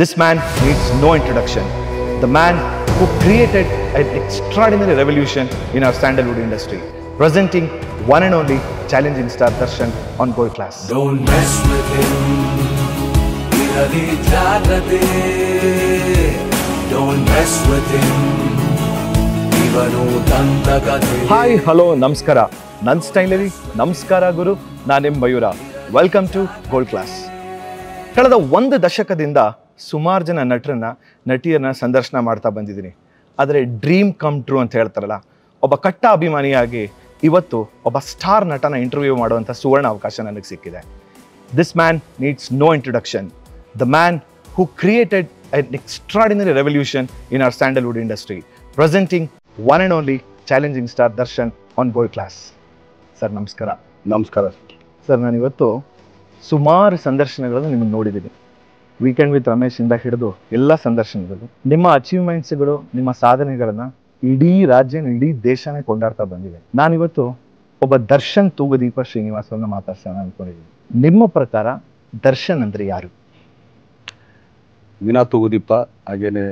This man needs no introduction. The man who created an extraordinary revolution in our sandalwood industry, presenting one and only challenging star Darshan on Gold Class. Don't mess with him. Don't mess with him. Hi hello ನಮಸ್ಕಾರ ನನ್ನ ಸ್ಟೈಲರಿ ನಮಸ್ಕಾರ ಗುರು ನಾನಿಮ್ Mayura welcome to Gold Class ಕಳೆದ ಒಂದು ದಶಕದಿಂದ ಸುಮಾರು ಜನ ನಟರನ್ನ ನಟಿಯರನ್ನ ಸಂದರ್ಶನ ಮಾಡ್ತಾ ಬಂದಿದ್ದೀನಿ ಆದರೆ ಡ್ರೀಮ್ ಕಮ್ ಟ್ರೂ ಅಂತ ಹೇಳ್ತಾರಲ್ಲ ಒಬ್ಬ ಕಟ್ಟ ಅಭಿಮಾನಿಯಾಗಿ ಇವತ್ತು ಒಬ್ಬ ಸ್ಟಾರ್ ನಟನ ಇಂಟರ್ವ್ಯೂ ಮಾಡುವಂಥ ಸುವರ್ಣ ಅವಕಾಶ ನನಗೆ ಸಿಕ್ಕಿದೆ this man needs no introduction the man who created an extraordinary revolution in our Sandalwood industry presenting one and only challenging star Darshan on ಬೋಯ್ ಕ್ಲಾಸ್ ಸರ್ ನಮಸ್ಕಾರ ನಮಸ್ಕಾರ ಸರ್ ನಾನಿವತ್ತು ಸುಮಾರು ಸಂದರ್ಶನಗಳನ್ನು ನಿಮಗೆ ನೋಡಿದ್ದೀನಿ ವೀಕೆಂಡ್ ವಿತ್ ರಮೇಶ್ ಇಂದ ಹಿಡಿದು ಎಲ್ಲ ಸಂದರ್ಶನಗಳು ನಿಮ್ಮ ಅಚೀವ್ಮೆಂಟ್ಸ್ಗಳು ನಿಮ್ಮ ಸಾಧನೆಗಳನ್ನ ಇಡೀ ರಾಜ್ಯ ಇಡೀ ದೇಶನೇ ಕೊಂಡಾಡ್ತಾ ಬಂದಿದೆ ನಾನಿವತ್ತು ಒಬ್ಬ ದರ್ಶನ್ ತೂಗುದೀಪ ಶ್ರೀನಿವಾಸ್ ಅವ್ರನ್ನ ಮಾತಾಡ್ಸೋಣ ಅನ್ಕೊಂಡಿದ್ದೀನಿ ನಿಮ್ಮ ಪ್ರಕಾರ ದರ್ಶನ್ ಅಂದ್ರೆ ಯಾರು ವಿನಾ ತೂಗುದೀಪ ಹಾಗೇನೆ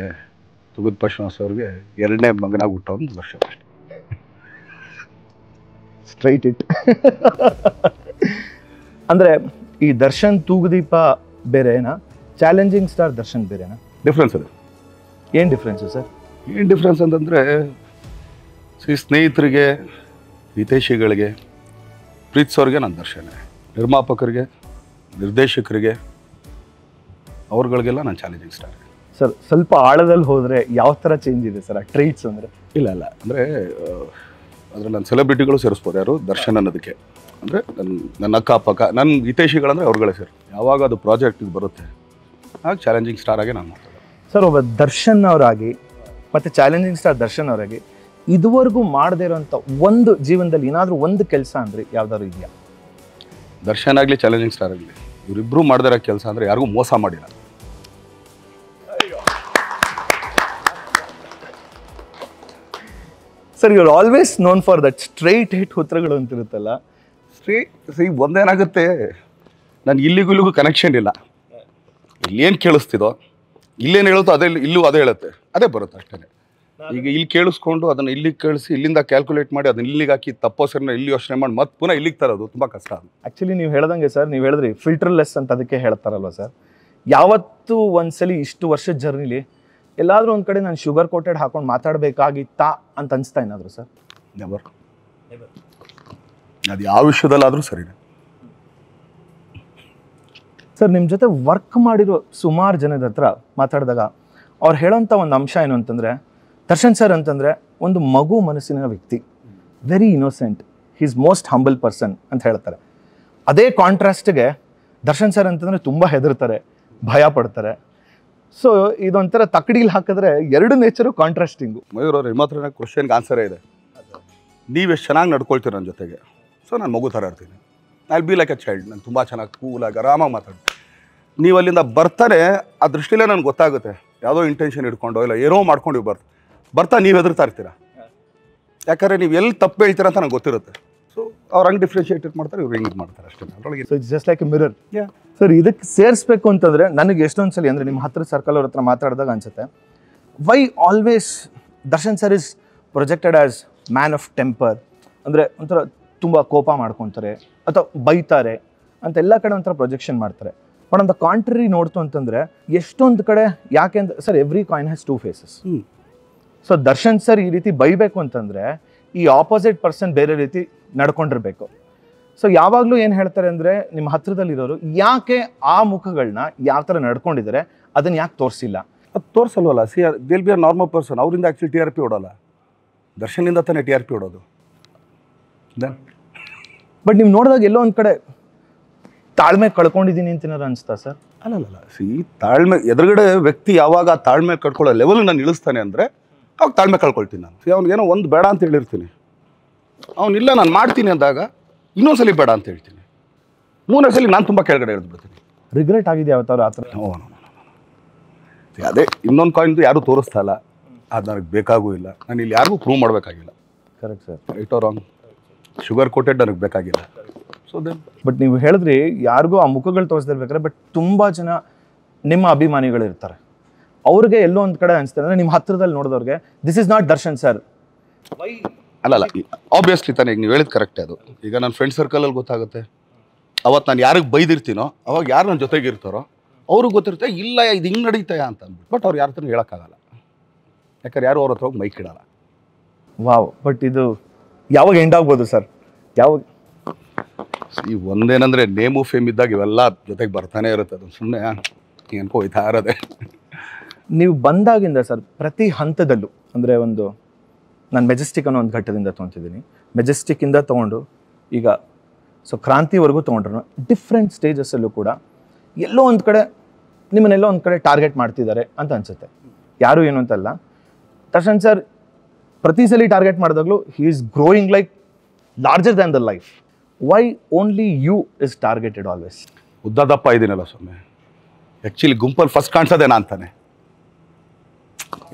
ತೂಗುದೀಪ ಶ್ರೀನಿವಾಸ್ ಅವ್ರಿಗೆ ಎರಡನೇ ಮಗನಾಗಿ ಹುಟ್ಟ ಒಂದು ವರ್ಷ ಸ್ಟ್ರೈಟ್ ಇಟ್ ಅಂದ್ರೆ ಈ ದರ್ಶನ್ ತೂಗುದೀಪ ಬೇರೆನಾ ಚಾಲೆಂಜಿಂಗ್ ಸ್ಟಾರ್ ದರ್ಶನ್ ಬೇರೆನಾ ಡಿಫ್ರೆನ್ಸ್ ಅದು ಏನು ಡಿಫ್ರೆನ್ಸು ಸರ್ ಏನು ಡಿಫ್ರೆನ್ಸ್ ಅಂತಂದರೆ ಶ್ರೀ ಸ್ನೇಹಿತರಿಗೆ ಹಿತೈಷಿಗಳಿಗೆ ಪ್ರೀತ್ಸವ್ರಿಗೆ ನನ್ನ ದರ್ಶನ ನಿರ್ಮಾಪಕರಿಗೆ ನಿರ್ದೇಶಕರಿಗೆ ಅವ್ರಗಳಿಗೆಲ್ಲ ನಾನು ಚಾಲೆಂಜಿಂಗ್ ಸ್ಟಾರ್ ಸರ್ ಸ್ವಲ್ಪ ಆಳದಲ್ಲಿ ಹೋದರೆ ಯಾವ ಥರ ಚೇಂಜ್ ಇದೆ ಸರ್ ಆ ಟ್ರೈಟ್ಸ್ ಅಂದರೆ ಇಲ್ಲ ಇಲ್ಲ ಅಂದರೆ ಅದ್ರಲ್ಲಿ ನನ್ನ ಸೆಲೆಬ್ರಿಟಿಗಳು ಸೇರಿಸ್ಬೋದು ಯಾರು ದರ್ಶನ್ ಅನ್ನೋದಕ್ಕೆ ಅಂದರೆ ನನ್ನ ನನ್ನ ಅಕ್ಕಪಕ್ಕ ನನ್ನ ಹಿತೈಷಿಗಳಂದರೆ ಅವ್ರುಗಳೇ ಸರ್ ಯಾವಾಗ ಅದು ಪ್ರಾಜೆಕ್ಟಿಗೆ ಬರುತ್ತೆ ಹಾಗೆ ಚಾಲೆಂಜಿಂಗ್ ಸ್ಟಾರ್ ಆಗಿ ನಾನು ಸರ್ ಒಬ್ಬ ದರ್ಶನ್ ಅವರಾಗಿ ಮತ್ತು ಚಾಲೆಂಜಿಂಗ್ ಸ್ಟಾರ್ ದರ್ಶನ್ ಅವರಾಗಿ ಇದುವರೆಗೂ ಮಾಡದೇ ಇರೋಂಥ ಒಂದು ಜೀವನದಲ್ಲಿ ಏನಾದರೂ ಒಂದು ಕೆಲಸ ಅಂದರೆ ಯಾವ್ದಾದ್ರು ಇದೆಯಾ ದರ್ಶನ್ ಆಗಲಿ ಚಾಲೆಂಜಿಂಗ್ ಸ್ಟಾರ್ ಆಗಲಿ ಇವರಿಬ್ಬರು ಮಾಡದಿರೋ ಕೆಲಸ ಅಂದರೆ ಯಾರಿಗೂ ಮೋಸ ಮಾಡಿಲ್ಲ sir you are always known for that straight hit ಉತ್ತರಗಳು ಅಂತಿರುತ್ತಲ್ಲ ಸ್ಟ್ರೈಟ್ ಸಿ ಒಂದೇನಾಗುತ್ತೆ ನಾನು ಇಲ್ಲಿಗೂ ಇಲ್ಲಿಗೂ ಕನೆಕ್ಷನ್ ಇಲ್ಲ ಇಲ್ಲೇನು ಕೇಳಿಸ್ತಿದೋ ಇಲ್ಲೇನು ಹೇಳುತ್ತೋ ಅದೇ ಇಲ್ಲೂ ಅದೇ ಹೇಳುತ್ತೆ ಅದೇ ಬರುತ್ತೆ ಅಷ್ಟೇ ಈಗ ಇಲ್ಲಿ ಕೇಳಿಸ್ಕೊಂಡು ಅದನ್ನು ಇಲ್ಲಿಗೆ ಕೇಳಿಸಿ ಇಲ್ಲಿಂದ ಕ್ಯಾಲ್ಕುಲೇಟ್ ಮಾಡಿ ಅದನ್ನ ಇಲ್ಲಿಗೆ ಹಾಕಿ ತಪ್ಪೋಸರನ್ನ ಇಲ್ಲಿ ಯೋಚನೆ ಮಾಡಿ ಮತ್ತೆ ಪುನಃ ಇಲ್ಲಿಗೆ ತರೋದು ತುಂಬ ಕಷ್ಟ ಆ್ಯಕ್ಚುಲಿ ನೀವು ಹೇಳ್ದಂಗೆ ಸರ್ ನೀವು ಹೇಳಿದ್ರಿ ಫಿಲ್ಟರ್ಲೆಸ್ ಅಂತ ಅದಕ್ಕೆ ಹೇಳ್ತಾರಲ್ವ ಸರ್ ಯಾವತ್ತು ಒಂದ್ಸಲಿ ಇಷ್ಟು ವರ್ಷದ ಜರ್ನಿಲಿ ಎಲ್ಲಾದರೂ ಒಂದು ಕಡೆ ನಾನು ಶುಗರ್ ಕೋಟೆಡ್ ಹಾಕೊಂಡು ಮಾತಾಡಬೇಕಾಗಿತ್ತಾ ಅಂತ ಅನಿಸ್ತಾ ಏನಾದರೂ ಸರ್ ನೆವರ್ ಅದು ಯಾವ ವಿಷಯದಲ್ಲಾದರೂ ಸರಿನೇ ಸರ್ ನಿಮ್ಮ ಜೊತೆ ವರ್ಕ್ ಮಾಡಿರೋ ಸುಮಾರು ಜನದ ಹತ್ರ ಮಾತಾಡಿದಾಗ ಅವ್ರು ಹೇಳೋಂಥ ಒಂದು ಅಂಶ ಏನು ಅಂತಂದರೆ ದರ್ಶನ್ ಸರ್ ಅಂತಂದರೆ ಒಂದು ಮಗು ಮನಸ್ಸಿನ ವ್ಯಕ್ತಿ very innocent is most humble person ಅಂತ ಹೇಳ್ತಾರೆ ಅದೇ ಕಾಂಟ್ರಾಸ್ಟ್ಗೆ ದರ್ಶನ್ ಸರ್ ಅಂತಂದರೆ ತುಂಬ ಹೆದರ್ತಾರೆ ಭಯ ಪಡ್ತಾರೆ ಸೊ ಇದೊಂಥರ ತಕ್ಕಡಿಲಿ ಹಾಕಿದ್ರೆ ಎರಡು ನೇಚರು ಕಾಂಟ್ರಾಸ್ಟಿಂಗು ಮಯೂರ್ ಅವ್ರ ನಿಮ್ಮ ಕ್ವಶನ್ಗೆ ಆನ್ಸರೇ ಇದೆ ಎಷ್ಟು ಚೆನ್ನಾಗಿ ನಡ್ಕೊಳ್ತೀರ ನನ್ನ ಜೊತೆಗೆ ಸೊ ನಾನು ಮಗು ಥರ ಇರ್ತೀನಿ I be like a child ನಾನು ತುಂಬ ಚೆನ್ನಾಗಿ ಕೂಲಾಗಿ ಆರಾಮಾಗಿ ಮಾತಾಡ್ತೀನಿ ನೀವು ಅಲ್ಲಿಂದ ಬರ್ತಾನೆ ಆ ದೃಷ್ಟಿಲೇ ನನಗೆ ಗೊತ್ತಾಗುತ್ತೆ ಯಾವುದೋ ಇಂಟೆನ್ಷನ್ ಇಟ್ಕೊಂಡು ಇಲ್ಲ ಏನೋ ಮಾಡ್ಕೊಂಡು ಬರ್ತಾ ಬರ್ತಾ ನೀವು ಹೆದರ್ತಾ ಇರ್ತೀರಾ ಯಾಕಂದರೆ ನೀವು ಎಲ್ಲಿ ತಪ್ಪು ಹೇಳ್ತೀರಾ ಅಂತ ನನಗೆ ಗೊತ್ತಿರುತ್ತೆ ಸೊ ಅವ್ರು ಹಂಗೆ ಡಿಫ್ರೆನ್ಶಿಯೇಟ್ ಮಾಡ್ತಾರೆ ಇವ್ರು ಹೆಂಗೆ ಮಾಡ್ತಾರೆ ಅಷ್ಟೇ ಅದರೊಳಗೆ so just like a mirror sir ಇದಕ್ಕೆ ಸೇರಿಸ್ಬೇಕು ಅಂತಂದರೆ ನನಗೆ ಎಷ್ಟೊಂದು ಸಲ ಅಂದರೆ ನಿಮ್ಮ ಹತ್ರ ಸರ್ಕಲ್ ಅವ್ರ ಹತ್ರ ಮಾತಾಡಿದಾಗ ಅನಿಸುತ್ತೆ why always Darshan sir is projected as man of temper ಅಂದರೆ ಒಂಥರ ತುಂಬ ಕೋಪ ಮಾಡ್ಕೊತಾರೆ ಅಥವಾ ಬೈತಾರೆ ಅಂತ ಎಲ್ಲ ಕಡೆ ಒಂಥರ ಪ್ರೊಜೆಕ್ಷನ್ ಮಾಡ್ತಾರೆ ಬಟ್ ಆನ್ ದ ಕಾಂಟ್ರರಿ ನೋಡ್ತು ಅಂತಂದ್ರೆ ಎಷ್ಟೊಂದು ಕಡೆ ಯಾಕೆ sir every coin has two faces so Darshan sir ಈ ರೀತಿ ಬೈಬೇಕು ಅಂತಂದ್ರೆ ಈ ಆಪೋಸಿಟ್ ಪರ್ಸನ್ ಬೇರೆ ರೀತಿ ನಡ್ಕೊಂಡಿರ್ಬೇಕು ಸೊ ಯಾವಾಗಲೂ ಏನು ಹೇಳ್ತಾರೆ ಅಂದರೆ ನಿಮ್ಮ ಹತ್ರದಲ್ಲಿರೋರು ಯಾಕೆ ಆ ಮುಖಗಳನ್ನ ಯಾವ ಥರ ನಡ್ಕೊಂಡಿದ್ದಾರೆ ಅದನ್ನು ಯಾಕೆ ತೋರಿಸಿಲ್ಲ ಅದು ತೋರಿಸಲ್ವಲ್ಲ see are will be are normal person ಅವರಿಂದ ಆ್ಯಕ್ಚುಲಿ ಟಿ ಆರ್ ಪಿ ಓಡೋಲ್ಲ ದರ್ಶನಿಂದ ತಾನೇ ಟಿ ಆರ್ ಪಿ ಓಡೋದು ದೆನ್ ಬಟ್ ನೀವು ನೋಡಿದಾಗ ಎಲ್ಲೋ ಒಂದು ಕಡೆ ತಾಳ್ಮೆ ಕಳ್ಕೊಂಡಿದ್ದೀನಿ ಅಂತ ಅನಿಸ್ತಾ ಸರ್ ಅಲ್ಲ ಸಿ ತಾಳ್ಮೆ ಎದುರುಗಡೆ ವ್ಯಕ್ತಿ ಯಾವಾಗ ತಾಳ್ಮೆ ಕಳ್ಕೊಳ್ಳೋ ಲೆವೆಲ್ ನಾನು ಇಳಿಸ್ತಾನೆ ಅಂದರೆ ಅವಾಗ ತಾಳ್ಮೆ ಕಳ್ಕೊಳ್ತೀನಿ ನಾನು ಸಿ ಏನೋ ಒಂದು ಬೇಡ ಅಂತ ಹೇಳಿರ್ತೀನಿ ಅವನಿಲ್ಲ ನಾನು ಮಾಡ್ತೀನಿ ಅಂದಾಗ ಇನ್ನೊಂದ್ಸಲ ಬೇಡ ಅಂತ ಹೇಳ್ತೀನಿ ಮೂರನೇ ಸಲ ನಾನು ತುಂಬ ಕೆಳಗಡೆ ಬಿಡ್ತೀನಿ ರಿಗ್ರೆಟ್ ಆಗಿದೆ ಯಾವತ್ತಾರು ಆ ಥರ ಅದೇ ಇನ್ನೊಂದು ಕಾಯಿನ್ದು ಯಾರೂ ತೋರಿಸ್ತಾ ಇಲ್ಲ ಅದು ನನಗೆ ಬೇಕಾಗೂ ಇಲ್ಲ ನಾನು ಇಲ್ಲಿ ಯಾರಿಗೂ ಪ್ರೂವ್ ಮಾಡಬೇಕಾಗಿಲ್ಲ correct sir right or wrong sugar coated ನನಗೆ ಬೇಕಾಗಿಲ್ಲ ಸೊ ದೆನ್ ಬಟ್ ನೀವು ಹೇಳಿದ್ರಿ ಯಾರಿಗೂ ಆ ಮುಖಗಳು ತೋರಿಸ್ದಿರ್ಬೇಕಾದ್ರೆ ಬಟ್ ತುಂಬ ಜನ ನಿಮ್ಮ ಅಭಿಮಾನಿಗಳು ಇರ್ತಾರೆ ಅವ್ರಿಗೆ ಎಲ್ಲೋ ಒಂದು ಕಡೆ ಅನಿಸ್ತಾರೆ ಅಂದರೆ ನಿಮ್ಮ ಹತ್ತಿರದಲ್ಲಿ ನೋಡಿದವ್ರಿಗೆ this is not Darshan sir ಬೈ ಅಲ್ಲ ಅಲ್ಲ ಆಬ್ವಿಯಸ್ಲಿ ತಾನೇ ನೀವು ಹೇಳಿದ್ ಕರೆಕ್ಟ್ ಅದು ಈಗ ನನ್ನ ಫ್ರೆಂಡ್ ಸರ್ಕಲಲ್ಲಿ ಗೊತ್ತಾಗುತ್ತೆ ಅವತ್ತು ನಾನು ಯಾರಿಗೆ ಬೈದಿರ್ತೀನೋ ಅವಾಗ ಯಾರು ನನ್ನ ಜೊತೆಗೆ ಇರ್ತಾರೋ ಅವ್ರಿಗೆ ಗೊತ್ತಿರುತ್ತೆ ಇಲ್ಲ ಇದು ಹಿಂಗೆ ನಡೀತಾಯ ಅಂತ ಅಂದ್ಬಿಟ್ಟು ಬಟ್ ಅವ್ರು ಯಾರ ಹತ್ರ ಹೇಳೋಕ್ಕಾಗಲ್ಲ ಯಾಕಂದ್ರೆ ಯಾರು ಅವ್ರ ಹತ್ರ ಹೋಗಿ ಮೈಕ್ ಇಡಲ್ಲ ವಾವ್ ಬಟ್ ಇದು ಯಾವಾಗ ಎಂಡ್ ಆಗ್ಬೋದು ಸರ್ ಯಾವಾಗ ಈ ಒಂದೇನಂದ್ರೆ ನೇಮು ಫೇಮ್ ಇದ್ದಾಗ ಇವೆಲ್ಲ ಜೊತೆಗೆ ಬರ್ತಾನೆ ಇರುತ್ತೆ ಅದು ಸುಮ್ಮನೆ ಏನ್ಕೋ ಹೋಯ್ತಾ ಇರೋದೆ ನೀವು ಬಂದಾಗಿಂದ ಸರ್ ಪ್ರತಿ ಹಂತದಲ್ಲೂ ಅಂದರೆ ಒಂದು ನಾನು ಮೆಜೆಸ್ಟಿಕ್ ಅನ್ನೋ ಒಂದು ಘಟ್ಟದಿಂದ ತೊಗೊತಿದ್ದೀನಿ ಮೆಜೆಸ್ಟಿಕ್ಕಿಂದ ತೊಗೊಂಡು ಈಗ ಸೊ ಕ್ರಾಂತಿವರೆಗೂ ತೊಗೊಂಡ್ರು ಡಿಫ್ರೆಂಟ್ ಸ್ಟೇಜಸ್ಸಲ್ಲೂ ಕೂಡ ಎಲ್ಲೋ ಒಂದು ಕಡೆ ನಿಮ್ಮನ್ನೆಲ್ಲೋ ಒಂದು ಕಡೆ ಟಾರ್ಗೆಟ್ ಮಾಡ್ತಿದ್ದಾರೆ ಅಂತ ಅನಿಸುತ್ತೆ ಯಾರೂ ಏನು ಅಂತಲ್ಲ ದರ್ಶನ್ ಸರ್ ಪ್ರತಿ ಸಲ ಟಾರ್ಗೆಟ್ ಮಾಡಿದಾಗಲೂ he is growing like larger than the life why only you is targeted always ಉದ್ದದಪ್ಪ ಇದ್ದೀನಲ್ಲ ಸ್ವಾಮಿ ಆ್ಯಕ್ಚುಲಿ ಗುಂಪಲ್ಲಿ ಫಸ್ಟ್ ಕಾಣಿಸೋದೆ ನಾನು ತಾನೆ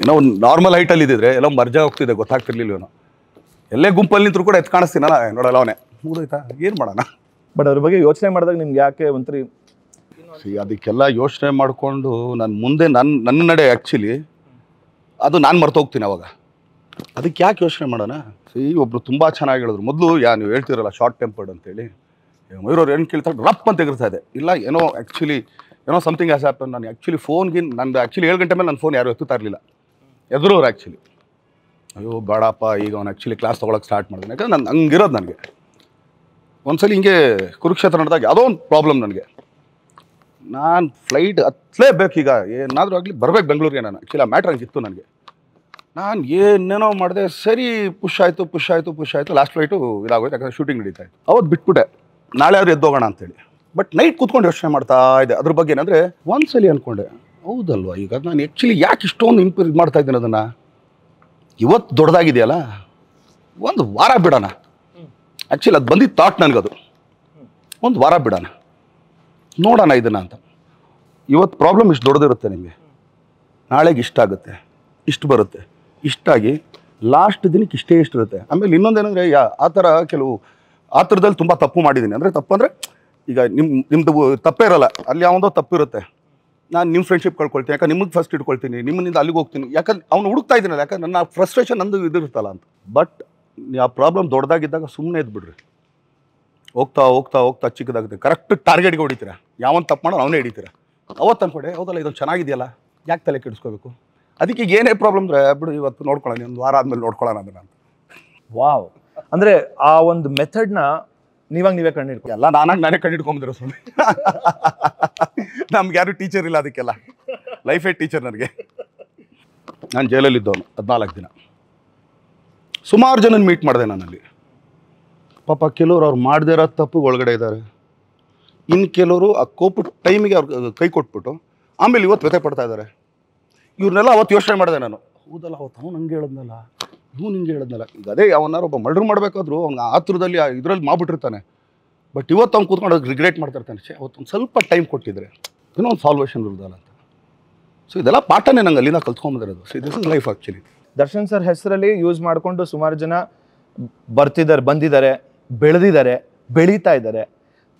ಏನೋ ನಾರ್ಮಲ್ ಹೈಟಲ್ಲಿ ಇದ್ದಿದ್ರೆ ಎಲ್ಲೋ ಮರ್ಜ ಹೋಗ್ತಿದೆ ಗೊತ್ತಾಗ್ತಿರ್ಲಿಲ್ಲವೇನೋ ಎಲ್ಲೇ ಗುಂಪಲ್ಲಿ ನಿಂತರೂ ಕೂಡ ಎತ್ತು ಕಾಣಿಸ್ತೀನಲ್ಲ ನೋಡಲ್ಲ ಅವನೇ ಮುಗಿದೋಯ್ತಾ ಏನು ಮಾಡೋಣ ಬಟ್ ಅದ್ರ ಬಗ್ಗೆ ಯೋಚನೆ ಮಾಡಿದಾಗ ನಿಮ್ಗೆ ಯಾಕೆ ಒಂಥರಿ ಅದಕ್ಕೆಲ್ಲ ಯೋಚನೆ ಮಾಡಿಕೊಂಡು ನಾನು ಮುಂದೆ ನನ್ನ ನನ್ನ ನಡೆ ಆ್ಯಕ್ಚುಲಿ ಅದು ನಾನು ಮರ್ತೋಗ್ತೀನಿ ಅವಾಗ ಅದಕ್ಕೆ ಯಾಕೆ ಯೋಚನೆ ಮಾಡೋಣ ಈ ಒಬ್ಬರು ತುಂಬ ಚೆನ್ನಾಗಿ ಹೇಳಿದ್ರು ಮೊದಲು ಯಾ ನೀವು ಹೇಳ್ತಿರಲ್ಲ ಶಾರ್ಟ್ ಟೆಂಪರ್ಡ್ ಅಂತೇಳಿ ಮಯೂರವ್ರು ಏನು ಕೇಳ್ತಾರೆ ರಪ್ ಅಂತ ತೆಗಿರ್ತಾ ಇದೆ ಇಲ್ಲ ಏನೋ ಆ್ಯಕ್ಚುಲಿ ಏನೋ ಸಮಥಿಂಗ್ ಆಸ್ ಆ್ಯಪನ್ ನಾನು ಆ್ಯಕ್ಚುಲಿ ಫೋನ್ಗೆ ನಂದು ಆ್ಯಕ್ಚುಲಿ ಏಳು ಗಂಟೆ ಮೇಲೆ ನನ್ನ ಫೋನ್ ಯಾರು ಎತ್ತುತ್ತಾ ಇರಲಿಲ್ಲ ಅವ್ರು ಆ್ಯಕ್ಚುಲಿ ಅಯ್ಯೋ ಬೇಡಪ್ಪ ಈಗ ಅವ್ನು ಆ್ಯಕ್ಚುಲಿ ಕ್ಲಾಸ್ ತೊಗೊಳಕ್ಕೆ ಸ್ಟಾರ್ಟ್ ಮಾಡಿದೆ ಯಾಕಂದ್ರೆ ನಾನು ಹಂಗಿರೋದು ನನಗೆ ಸಲ ಹಿಂಗೆ ಕುರುಕ್ಷೇತ್ರ ನಡೆದಾಗ ಯಾವುದೋ ಒಂದು ಪ್ರಾಬ್ಲಮ್ ನನಗೆ ನಾನು ಫ್ಲೈಟ್ ಈಗ ಏನಾದರೂ ಆಗಲಿ ಬರಬೇಕು ಬೆಂಗಳೂರಿಗೆ ನಾನು ಆ್ಯಕ್ಚುಲಿ ಆ ಮ್ಯಾಟ್ರ್ ಹಂಗಿತ್ತು ನನಗೆ ನಾನು ಏನೇನೋ ಮಾಡಿದೆ ಸರಿ ಪುಷ್ ಆಯಿತು ಪುಷ್ ಆಯಿತು ಪುಷ್ ಆಯಿತು ಲಾಸ್ಟ್ ಫ್ಲೈಟು ಇದಾಗೋಯ್ತು ಯಾಕಂದರೆ ಶೂಟಿಂಗ್ ನಡೀತಾ ಇತ್ತು ಅವತ್ತು ಬಿಟ್ಬಿಟ್ಟೆ ನಾಳೆ ಆದರೂ ಎದ್ದೋಗೋಣ ಅಂತೇಳಿ ಬಟ್ ನೈಟ್ ಕೂತ್ಕೊಂಡು ಯೋಚನೆ ಮಾಡ್ತಾ ಇದೆ ಅದ್ರ ಬಗ್ಗೆ ಏನಂದರೆ ಒಂದ್ಸಲಿ ಅಂದ್ಕೊಂಡೆ ಹೌದಲ್ವ ಈಗ ನಾನು ಆ್ಯಕ್ಚುಲಿ ಯಾಕೆ ಇಷ್ಟೊಂದು ಇಂಪ್ರೂವ್ ಮಾಡ್ತಾ ಇದ್ದೀನಿ ಅದನ್ನು ಇವತ್ತು ದೊಡ್ಡದಾಗಿದೆಯಲ್ಲ ಒಂದು ವಾರ ಬಿಡೋಣ ಆ್ಯಕ್ಚುಲಿ ಅದು ಬಂದಿದ್ದ ಥಾಟ್ ನನಗದು ಒಂದು ವಾರ ಬಿಡೋಣ ನೋಡೋಣ ಇದನ್ನು ಅಂತ ಇವತ್ತು ಪ್ರಾಬ್ಲಮ್ ಇಷ್ಟು ದೊಡ್ಡದಿರುತ್ತೆ ನಿಮಗೆ ನಾಳೆಗೆ ಇಷ್ಟ ಆಗುತ್ತೆ ಇಷ್ಟು ಬರುತ್ತೆ ಇಷ್ಟಾಗಿ ಲಾಸ್ಟ್ ದಿನಕ್ಕೆ ಇಷ್ಟೇ ಇರುತ್ತೆ ಆಮೇಲೆ ಇನ್ನೊಂದೇನಂದರೆ ಯಾ ಆ ಥರ ಕೆಲವು ಆ ಥರದಲ್ಲಿ ತುಂಬ ತಪ್ಪು ಮಾಡಿದ್ದೀನಿ ಅಂದರೆ ತಪ್ಪು ಅಂದರೆ ಈಗ ನಿಮ್ಮ ನಿಮ್ಮದು ತಪ್ಪೇ ಇರಲ್ಲ ಅಲ್ಲಿ ತಪ್ಪು ತಪ್ಪಿರುತ್ತೆ ನಾನು ನಿಮ್ಮ ಫ್ರೆಂಡ್ಶಿಪ್ ಕಳ್ಕೊಳ್ತೀನಿ ಯಾಕಂದ್ರೆ ನಿಮಗೆ ಫಸ್ಟ್ ಇಟ್ಕೊಳ್ತೀನಿ ನಿಮ್ಮನಿಂದ ಅಲ್ಲಿಗೆ ಹೋಗ್ತೀನಿ ಯಾಕಂದ್ರೆ ಅವ್ನು ಹುಡುಕ್ತಾ ಇದ್ದೀನಲ್ಲ ಯಾಕಂದ್ರೆ ನನ್ನ ಫ್ರಸ್ಟ್ರೇಷನ್ ನಂದು ಇದಿರುತ್ತಲ್ಲ ಅಂತ ಬಟ್ ಆ ಪ್ರಾಬ್ಲಮ್ ದೊಡ್ಡದಾಗಿದ್ದಾಗ ಸುಮ್ಮನೆ ಇದ್ಬಿಡ್ರಿ ಹೋಗ್ತಾ ಹೋಗ್ತಾ ಹೋಗ್ತಾ ಚಿಕ್ಕದಾಗುತ್ತೆ ಕರೆಕ್ಟ್ ಟಾರ್ಗೆಟ್ಗೆ ಹೊಡಿತೀರ ಯಾವನ್ ತಪ್ಪು ಮಾಡೋ ಅವನೇ ಹಿಡಿತೀರ ಅವತ್ತು ಅಂದ್ಕೊಡೆ ಹೌದಲ್ಲ ಇದೊಂದು ಚೆನ್ನಾಗಿದೆಯಲ್ಲ ಯಾಕೆ ತಲೆ ಕೆಡಿಸ್ಕೋಬೇಕು ಅದಕ್ಕೆ ಈಗ ಏನೇ ಪ್ರಾಬ್ಲಮ್ ಅಂದರೆ ಬಿಡು ಇವತ್ತು ನೋಡ್ಕೊಳ್ಳೋಣ ಒಂದು ವಾರ ಆದಮೇಲೆ ನೋಡ್ಕೊಳ್ಳೋಣ ಅದನ್ನು ಅಂತ ವಾವ್ ಅಂದರೆ ಆ ಒಂದು ಮೆಥಡ್ನ ನೀವಾಗ ನೀವೇ ಕಂಡು ಹಿಡ್ಕೊ ಎಲ್ಲ ನಾನಾಗ ನಾನೇ ಕಂಡು ಹಿಡ್ಕೊಂಬಿದ್ರು ಸ್ವಾಮಿ ನಮ್ಗೆ ಯಾರು ಟೀಚರ್ ಇಲ್ಲ ಅದಕ್ಕೆಲ್ಲ ಲೈಫೇ ಟೀಚರ್ ನನಗೆ ನಾನು ಜೈಲಲ್ಲಿದ್ದವನು ಹದಿನಾಲ್ಕು ದಿನ ಸುಮಾರು ಜನನ ಮೀಟ್ ಮಾಡಿದೆ ನಾನಲ್ಲಿ ಪಾಪ ಕೆಲವರು ಅವ್ರು ಮಾಡದೇ ಇರೋ ತಪ್ಪಿಗೆ ಒಳಗಡೆ ಇದ್ದಾರೆ ಇನ್ನು ಕೆಲವರು ಆ ಕೋಪ ಟೈಮಿಗೆ ಅವ್ರು ಕೈ ಕೊಟ್ಬಿಟ್ಟು ಆಮೇಲೆ ಇವತ್ತು ವ್ಯಥೆ ಪಡ್ತಾ ಇದ್ದಾರೆ ಇವ್ರನ್ನೆಲ್ಲ ಅವತ್ತು ಯೋಚನೆ ಮಾಡಿದೆ ನಾನು ಹೌದಲ್ಲ ಅವತ್ತು ಅವನು ನಂಗೆ ಹೇಳಿದ್ನಲ್ಲ ಇವನು ನಿಂಗೆ ಹೇಳಿದ್ನಲ್ಲ ಈಗ ಅದೇ ಅವನಾರು ಒಬ್ಬ ಮರ್ಡ್ರ್ ಮಾಡಬೇಕಾದ್ರೂ ಅವ್ನು ಆತುರದಲ್ಲಿ ಇದರಲ್ಲಿ ಮಾಡ್ಬಿಟ್ಟಿರ್ತಾನೆ ಬಟ್ ಇವತ್ತು ಅವ್ನು ಕೂತ್ಕೊಂಡು ಅದಕ್ಕೆ ರಿಗ್ರೆಟ್ ಮಾಡ್ತಾ ಇರ್ತಾನೆ ಅವತ್ತು ಅವತ್ತೊಂದು ಸ್ವಲ್ಪ ಟೈಮ್ ಕೊಟ್ಟಿದ್ರೆ ಏನೋ ಒಂದು ಸಾಲ್ವೇಷನ್ ಇರೋದಲ್ಲ ಅಂತ ಸೊ ಇದೆಲ್ಲ ಪಾಠನೇ ನಂಗೆ ಅಲ್ಲಿಂದ ಕಲ್ತ್ಕೊಂಬಂದಿರೋದು so this life actually Darshan sir ಹೆಸರಲ್ಲಿ ಯೂಸ್ ಮಾಡಿಕೊಂಡು ಸುಮಾರು ಜನ ಬರ್ತಿದ್ದಾರೆ ಬಂದಿದ್ದಾರೆ ಬೆಳೆದಿದ್ದಾರೆ ಬೆಳೀತಾ ಇದ್ದಾರೆ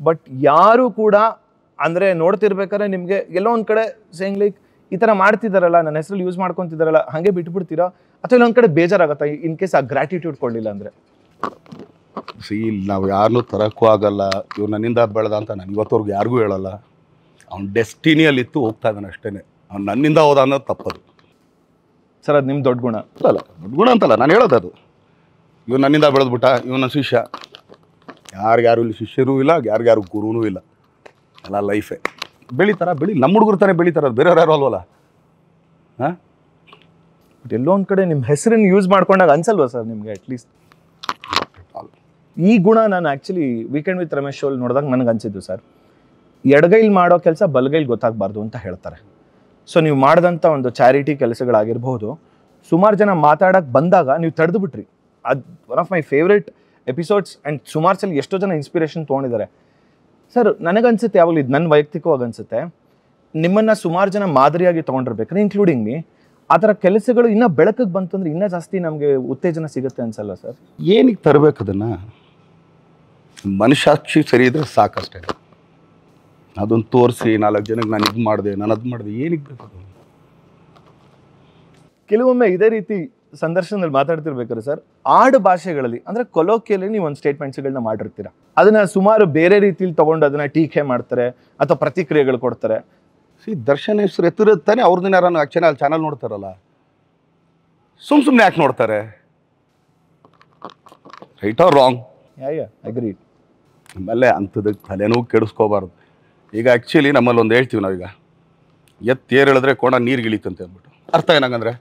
ಬಟ್ ಯಾರು ಕೂಡ ಅಂದರೆ ನೋಡ್ತಿರ್ಬೇಕಾದ್ರೆ ನಿಮಗೆ ಎಲ್ಲೋ ಒಂದು ಕಡೆ ಸೇಂಗ್ ಲೈಕ್ ಈ ಥರ ಮಾಡ್ತಿದ್ದಾರಲ್ಲ ನನ್ನ ಹೆಸರಲ್ಲಿ ಯೂಸ್ ಮಾಡ್ಕೊತಿದ್ದಾರಲ್ಲ ಹಾಗೆ ಬಿಟ್ಬಿಡ್ತೀರಾ ಅಥವಾ ಇಲ್ಲೊಂದು ಕಡೆ ಬೇಜಾರಾಗುತ್ತೆ ಇನ್ ಕೇಸ್ ಆ ಗ್ರಾಟಿಟ್ಯೂಡ್ ಕೊಡಲಿಲ್ಲ ಅಂದರೆ ನಾವು ಯಾರನ್ನೂ ತರಕ್ಕೂ ಆಗಲ್ಲ ಇವ್ರು ನನ್ನಿಂದ ಬೆಳೆದ ಅಂತ ನಾನು ಇವತ್ತವ್ರಿಗೆ ಯಾರಿಗೂ ಹೇಳಲ್ಲ ಅವ್ನು ಡೆಸ್ಟಿನಿಯಲ್ಲಿ ಇತ್ತು ಹೋಗ್ತಾ ಇದ್ದಾನೆ ಅಷ್ಟೇ ಅವ್ನು ನನ್ನಿಂದ ಹೋದ ಅನ್ನೋದು ತಪ್ಪದು ಸರ್ ಅದು ನಿಮ್ಮ ದೊಡ್ಡ ಗುಣ ಅಲ್ಲ ದೊಡ್ಡ ಗುಣ ಅಂತಲ್ಲ ನಾನು ಹೇಳೋದು ಅದು ಇವ್ನು ನನ್ನಿಂದ ಬೆಳೆದ್ಬಿಟ್ಟ ಇವನ ಶಿಷ್ಯ ಯಾರಿಗ್ಯಾರು ಇಲ್ಲಿ ಶಿಷ್ಯರೂ ಇಲ್ಲ ಯಾರಿಗ್ಯಾರು ಗುರುನೂ ಇಲ್ಲ ಎಲ್ಲ ಲೈಫೇ ಬೆಳೀತಾರ ಬೆಳಿ ನಮ್ಮ ಹುಡುಗರು ತಾನೇ ಬೆಳೀತಾರ ಬೇರೆಯವ್ರು ಯಾರು ಅಲ್ವಲ್ಲ ಹಾಂ ಬಟ್ ಎಲ್ಲೊಂದು ಕಡೆ ನಿಮ್ಮ ಹೆಸರನ್ನು ಯೂಸ್ ಮಾಡ್ಕೊಂಡಾಗ ಅನ್ಸಲ್ವಾ ಸರ್ ನಿಮಗೆ ಅಟ್ಲೀಸ್ಟ್ ಈ ಗುಣ ನಾನು actually weekend with Ramesh show ನೋಡಿದಾಗ ನನಗೆ ಅನಿಸಿದ್ದು ಸರ್ ಎಡಗೈಲಿ ಮಾಡೋ ಕೆಲಸ ಬಲಗೈಲಿ ಗೊತ್ತಾಗಬಾರ್ದು ಅಂತ ಹೇಳ್ತಾರೆ ಸೊ ನೀವು ಮಾಡಿದಂಥ ಒಂದು ಚಾರಿಟಿ ಕೆಲಸಗಳಾಗಿರ್ಬೋದು ಸುಮಾರು ಜನ ಮಾತಾಡೋಕ್ಕೆ ಬಂದಾಗ ನೀವು ತಡೆದು ಬಿಟ್ರಿ ಅದು one of my favourite episodes and ಸುಮಾರು ಸಲ ಎಷ್ಟೋ ಜನ ಇನ್ಸ್ಪಿರೇಷನ್ ತೊಗೊಂಡಿದ್ದಾರೆ ಸರ್ ನನಗನ್ಸುತ್ತೆ ಯಾವಾಗಲೂ ಇದು ನನ್ನ ವೈಯಕ್ತಿಕವಾಗಿ ಅನಿಸುತ್ತೆ ನಿಮ್ಮನ್ನು ಸುಮಾರು ಜನ ಮಾದರಿಯಾಗಿ ತೊಗೊಂಡಿರ್ಬೇಕಾದ್ರೆ ಇನ್ಕ್ಲೂಡಿಂಗ್ ಮೀ ಆ ಥರ ಕೆಲಸಗಳು ಇನ್ನೂ ಬೆಳಕಿಗೆ ಬಂತು ಅಂದ್ರೆ ಇನ್ನೂ ಜಾಸ್ತಿ ನಮಗೆ ಉತ್ತೇಜನ ಸಿಗುತ್ತೆ ಅನ್ಸಲ್ಲ ಸರ್ ಏನಕ್ಕೆ ತರಬೇಕು ಅದನ್ನು ಸರಿ ಇದ್ರೆ ಸಾಕಷ್ಟೇ ಅದನ್ನು ತೋರಿಸಿ ನಾಲ್ಕು ಜನಕ್ಕೆ ನಾನು ಇದು ಮಾಡಿದೆ ನಾನು ಅದು ಮಾಡಿದೆ ಏನಕ್ಕೆ ಬೇಕು ಕೆಲವೊಮ್ಮೆ ಇದೇ ರೀತಿ ಸಂದರ್ಶನದಲ್ಲಿ ಮಾತಾಡ್ತಿರ್ಬೇಕಾದ್ರೆ ಸರ್ ಆಡು ಭಾಷೆಗಳಲ್ಲಿ ಅಂದರೆ ಕೊಲೋಕಿಯಲ್ಲಿ ನೀವು ಒಂದು ಸ್ಟೇಟ್ಮೆಂಟ್ಸ್ಗಳನ್ನ ಮಾಡಿರ್ತೀರ ಅದನ್ನು ಸುಮಾರು ಬೇರೆ ರೀತಿಯಲ್ಲಿ ತಗೊಂಡು ಅದನ್ನು ಟೀಕೆ ಮಾಡ್ತಾರೆ ಅಥವಾ ಪ್ರತಿಕ್ರಿಯೆಗಳು ಕೊಡ್ತಾರೆ ಸಿ ದರ್ಶನ ಹೆಸರು ಎತ್ತಿರುತ್ತಾನೆ ಅವ್ರದ್ದು ಯಾರು ನಾಲ್ಕು ಅಲ್ಲಿ ಚಾನಲ್ ನೋಡ್ತಾರಲ್ಲ ಸುಮ್ ಸುಮ್ಮನೆ ಯಾಕೆ ನೋಡ್ತಾರೆ right or wrong yeah agree ಆಮೇಲೆ ಅಂಥದಕ್ಕೆ ತಲೆನೂ ಕೆಡಿಸ್ಕೋಬಾರ್ದು ಈಗ ಆ್ಯಕ್ಚುಲಿ ನಮ್ಮಲ್ಲಿ ಒಂದು ಹೇಳ್ತೀವಿ ನಾವೀಗ ಹೇಳಿದ್ರೆ ಕೋಣ ನೀರು ಗಿಳೀತಂತೆ ಅಂದ್ಬಿಟ್ಟು ಅರ್ಥ ಏನಂಗಂದ್ರೆ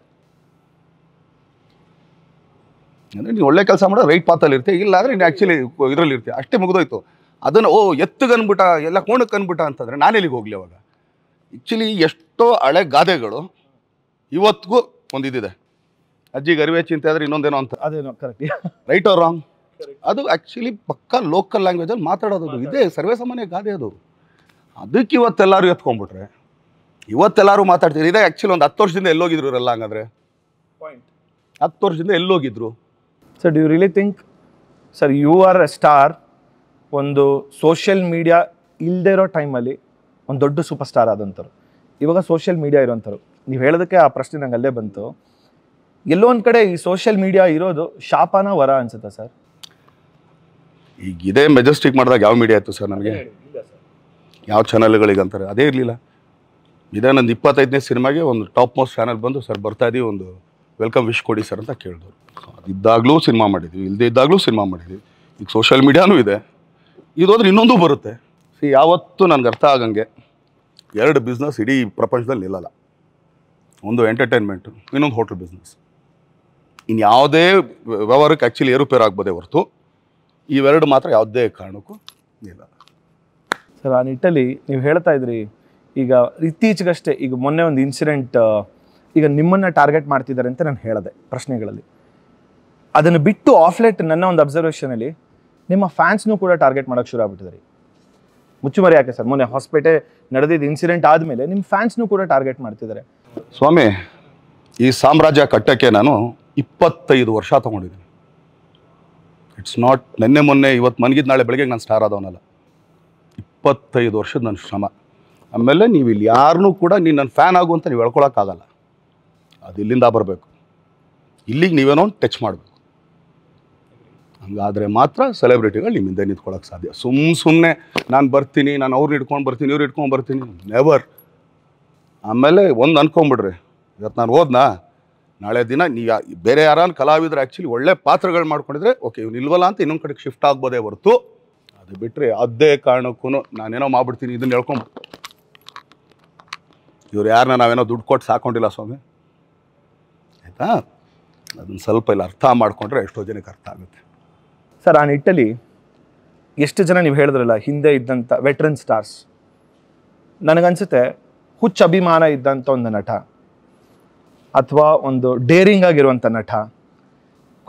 ಅಂದರೆ ನೀವು ಒಳ್ಳೆ ಕೆಲಸ ಮಾಡೋ ರೈಟ್ ಪಾತಲ್ಲಿ ಇರ್ತೀಯ ಇಲ್ಲಾಂದರೆ ನೀನು ಆ್ಯಕ್ಚುಲಿ ಇದರಲ್ಲಿ ಇರ್ತೀಯ ಅಷ್ಟೇ ಮುಗಿದೋಯ್ತು ಅದನ್ನು ಓ ಅಂದ್ಬಿಟ್ಟ ಎಲ್ಲ ಕೋಣಕ್ಕೆ ಅಂದ್ಬಿಟ್ಟ ಅಂತಂದರೆ ನಾನೆಲ್ಲಿಗೆ ಹೋಗಲಿ ಅವಾಗ ಆ್ಯಕ್ಚುಲಿ ಎಷ್ಟೋ ಹಳೆ ಗಾದೆಗಳು ಇವತ್ತಿಗೂ ಇದಿದೆ ಅಜ್ಜಿಗೆ ಗರಿವೆ ಚಿಂತೆ ಆದರೆ ಇನ್ನೊಂದೇನೋ ಅಂತ ಅದೇನೋ ಕರೆಕ್ಟ್ ರೈಟ್ ಆರ್ ರಾಂಗ್ ಅದು ಆ್ಯಕ್ಚುಲಿ ಪಕ್ಕ ಲೋಕಲ್ ಲ್ಯಾಂಗ್ವೇಜಲ್ಲಿ ಮಾತಾಡೋದು ಇದೇ ಸರ್ವೇ ಸಾಮಾನ್ಯ ಗಾದೆ ಅದು ಅದಕ್ಕೆ ಇವತ್ತೆಲ್ಲರೂ ಎತ್ಕೊಂಡ್ಬಿಟ್ರೆ ಇವತ್ತೆಲ್ಲರೂ ಮಾತಾಡ್ತೀರಿ ಇದೇ ಆ್ಯಕ್ಚುಲಿ ಒಂದು ಹತ್ತು ವರ್ಷದಿಂದ ಎಲ್ಲೋಗಿದ್ರು ಇರಲ್ಲ ಹಂಗಂದ್ರೆ ಪಾಯಿಂಟ್ ಹತ್ತು ವರ್ಷದಿಂದ ಎಲ್ಲೋಗಿದ್ರು sir you really think sir you are a star ಒಂದು ಸೋಷಿಯಲ್ ಮೀಡಿಯಾ ಇಲ್ಲದೆ ಇರೋ ಟೈಮಲ್ಲಿ ಒಂದು ದೊಡ್ಡ ಸೂಪರ್ ಸ್ಟಾರ್ ಆದಂಥವ್ರು ಇವಾಗ ಸೋಷಿಯಲ್ ಮೀಡಿಯಾ ಇರೋಂಥವ್ರು ನೀವು ಹೇಳೋದಕ್ಕೆ ಆ ಪ್ರಶ್ನೆ ನಂಗೆ ಅಲ್ಲೇ ಬಂತು ಎಲ್ಲೋ ಒಂದು ಕಡೆ ಈ ಸೋಷಿಯಲ್ ಮೀಡಿಯಾ ಇರೋದು ಶಾಪನ ವರ ಅನ್ಸುತ್ತಾ ಸರ್ ಈಗ ಇದೇ ಮೆಜೆಸ್ಟಿಕ್ ಮಾಡಿದಾಗ ಯಾವ ಮೀಡಿಯಾ ಇತ್ತು ಸರ್ ನನಗೆ ಯಾವ ಚಾನಲ್ಗಳಿಗೆ ಅಂತಾರೆ ಅದೇ ಇರಲಿಲ್ಲ ಇದೇ ನಂದು ಇಪ್ಪತ್ತೈದನೇ ಸಿನಿಮಾಗೆ ಒಂದು ಟಾಪ್ ಮೋಸ್ಟ್ ಚಾನಲ್ ಬಂದು ಸರ್ ಬರ್ತಾ ಇದೀವಿ ಒಂದು ವೆಲ್ಕಮ್ ವಿಶ್ ಕೊಡಿ ಸರ್ ಅಂತ ಕೇಳಿದ್ರು ಇದ್ದಾಗಲೂ ಸಿನಿಮಾ ಮಾಡಿದ್ವಿ ಇಲ್ಲದೆ ಇದ್ದಾಗಲೂ ಸಿನಿಮಾ ಮಾಡಿದ್ವಿ ಈಗ ಸೋಷಿಯಲ್ ಮೀಡಿಯಾನೂ ಇದೆ ಇದು ಹೋದ್ರೆ ಇನ್ನೊಂದು ಬರುತ್ತೆ ಸಿ ಯಾವತ್ತೂ ನನಗೆ ಅರ್ಥ ಆಗಂಗೆ ಎರಡು ಬಿಸ್ನೆಸ್ ಇಡೀ ಪ್ರಪಂಚದಲ್ಲಿ ನಿಲ್ಲಲ್ಲ ಒಂದು ಎಂಟರ್ಟೈನ್ಮೆಂಟು ಇನ್ನೊಂದು ಹೋಟೆಲ್ ಬಿಸ್ನೆಸ್ ಇನ್ನು ಯಾವುದೇ ವ್ಯವಹಾರಕ್ಕೆ ಆ್ಯಕ್ಚುಲಿ ಏರುಪೇರು ಆಗ್ಬೋದೇ ಹೊರತು ಇವೆರಡು ಮಾತ್ರ ಯಾವುದೇ ಕಾರಣಕ್ಕೂ ಇಲ್ಲ ಸರ್ ಆ ನಿಟ್ಟಲ್ಲಿ ನೀವು ಹೇಳ್ತಾ ಇದ್ರಿ ಈಗ ಇತ್ತೀಚೆಗಷ್ಟೇ ಈಗ ಮೊನ್ನೆ ಒಂದು ಇನ್ಸಿಡೆಂಟ್ ಈಗ ನಿಮ್ಮನ್ನು ಟಾರ್ಗೆಟ್ ಮಾಡ್ತಿದ್ದಾರೆ ಅಂತ ನಾನು ಹೇಳಿದೆ ಪ್ರಶ್ನೆಗಳಲ್ಲಿ ಅದನ್ನು ಬಿಟ್ಟು ಆಫ್ಲೆಟ್ ನನ್ನ ಒಂದು ಅಬ್ಸರ್ವೇಷನಲ್ಲಿ ನಿಮ್ಮ ಫ್ಯಾನ್ಸ್ನೂ ಕೂಡ ಟಾರ್ಗೆಟ್ ಮಾಡೋಕೆ ಶುರು ಆಗ್ಬಿಟ್ಟಿದ್ದಾರೆ ಮುಚ್ಚುಮರಿ ಯಾಕೆ ಸರ್ ಮೊನ್ನೆ ಹೊಸಪೇಟೆ ನಡೆದಿದ್ದ ಇನ್ಸಿಡೆಂಟ್ ಆದಮೇಲೆ ನಿಮ್ಮ ಫ್ಯಾನ್ಸ್ನೂ ಕೂಡ ಟಾರ್ಗೆಟ್ ಮಾಡ್ತಿದ್ದಾರೆ ಸ್ವಾಮಿ ಈ ಸಾಮ್ರಾಜ್ಯ ಕಟ್ಟಕ್ಕೆ ನಾನು ಇಪ್ಪತ್ತೈದು ವರ್ಷ ತೊಗೊಂಡಿದ್ದೀನಿ ಇಟ್ಸ್ ನಾಟ್ ನಿನ್ನೆ ಮೊನ್ನೆ ಇವತ್ತು ಮನಗಿದ್ದು ನಾಳೆ ಬೆಳಗ್ಗೆ ನಾನು ಸ್ಟಾರ್ ಆದವನಲ್ಲ ಇಪ್ಪತ್ತೈದು ವರ್ಷದ ನನ್ನ ಶ್ರಮ ಆಮೇಲೆ ನೀವು ಇಲ್ಲಿ ಯಾರನ್ನೂ ಕೂಡ ನೀನು ನನ್ನ ಫ್ಯಾನ್ ಆಗು ಅಂತ ನೀವು ಹೇಳ್ಕೊಳಕ್ಕಾಗಲ್ಲ ಅದು ಇಲ್ಲಿಂದ ಬರಬೇಕು ಇಲ್ಲಿಗೆ ನೀವೇನೋ ಒಂದು ಟಚ್ ಮಾಡಬೇಕು ಹಂಗಾದರೆ ಮಾತ್ರ ಸೆಲೆಬ್ರಿಟಿಗಳು ನಿಮ್ಮಿಂದ ನಿಂತ್ಕೊಳ್ಳೋಕೆ ಸಾಧ್ಯ ಸುಮ್ಮ ಸುಮ್ಮನೆ ನಾನು ಬರ್ತೀನಿ ನಾನು ಅವ್ರನ್ನ ಇಟ್ಕೊಂಡು ಬರ್ತೀನಿ ಇವ್ರು ಇಟ್ಕೊಂಡು ಬರ್ತೀನಿ ನೆವರ್ ಆಮೇಲೆ ಒಂದು ಅನ್ಕೊಂಬಿಡ್ರಿ ಇವತ್ತು ನಾನು ಹೋದ್ನಾ ನಾಳೆ ದಿನ ನೀವು ಬೇರೆ ಯಾರು ಕಲಾವಿದ್ರು ಆ್ಯಕ್ಚುಲಿ ಒಳ್ಳೆ ಪಾತ್ರಗಳು ಮಾಡ್ಕೊಂಡಿದ್ರೆ ಓಕೆ ಇವ್ನು ನಿಲ್ವಲ್ಲ ಅಂತ ಇನ್ನೊಂದು ಕಡೆಗೆ ಶಿಫ್ಟ್ ಆಗ್ಬೋದೇ ಹೊರತು ಅದು ಬಿಟ್ಟರೆ ಅದೇ ಕಾರಣಕ್ಕೂ ನಾನೇನೋ ಮಾಡ್ಬಿಡ್ತೀನಿ ಇದನ್ನ ಹೇಳ್ಕೊಂಬಿಟ್ಟು ಇವ್ರು ಯಾರನ್ನ ನಾವೇನೋ ದುಡ್ಡು ಕೊಟ್ಟು ಸಾಕೊಂಡಿಲ್ಲ ಸ್ವಾಮಿ ಆಯಿತಾ ಅದನ್ನು ಸ್ವಲ್ಪ ಇಲ್ಲಿ ಅರ್ಥ ಮಾಡಿಕೊಂಡ್ರೆ ಎಷ್ಟೋ ಜನಕ್ಕೆ ಅರ್ಥ ಆಗುತ್ತೆ ಸರ್ ಆ ನಿಟ್ಟಲ್ಲಿ ಎಷ್ಟು ಜನ ನೀವು ಹೇಳಿದ್ರಲ್ಲ ಹಿಂದೆ ಇದ್ದಂಥ ವೆಟ್ರನ್ ಸ್ಟಾರ್ಸ್ ನನಗನ್ಸುತ್ತೆ ಹುಚ್ಚ ಅಭಿಮಾನ ಇದ್ದಂಥ ಒಂದು ನಟ ಅಥವಾ ಒಂದು ಡೇರಿಂಗ್ ಆಗಿರುವಂಥ ನಟ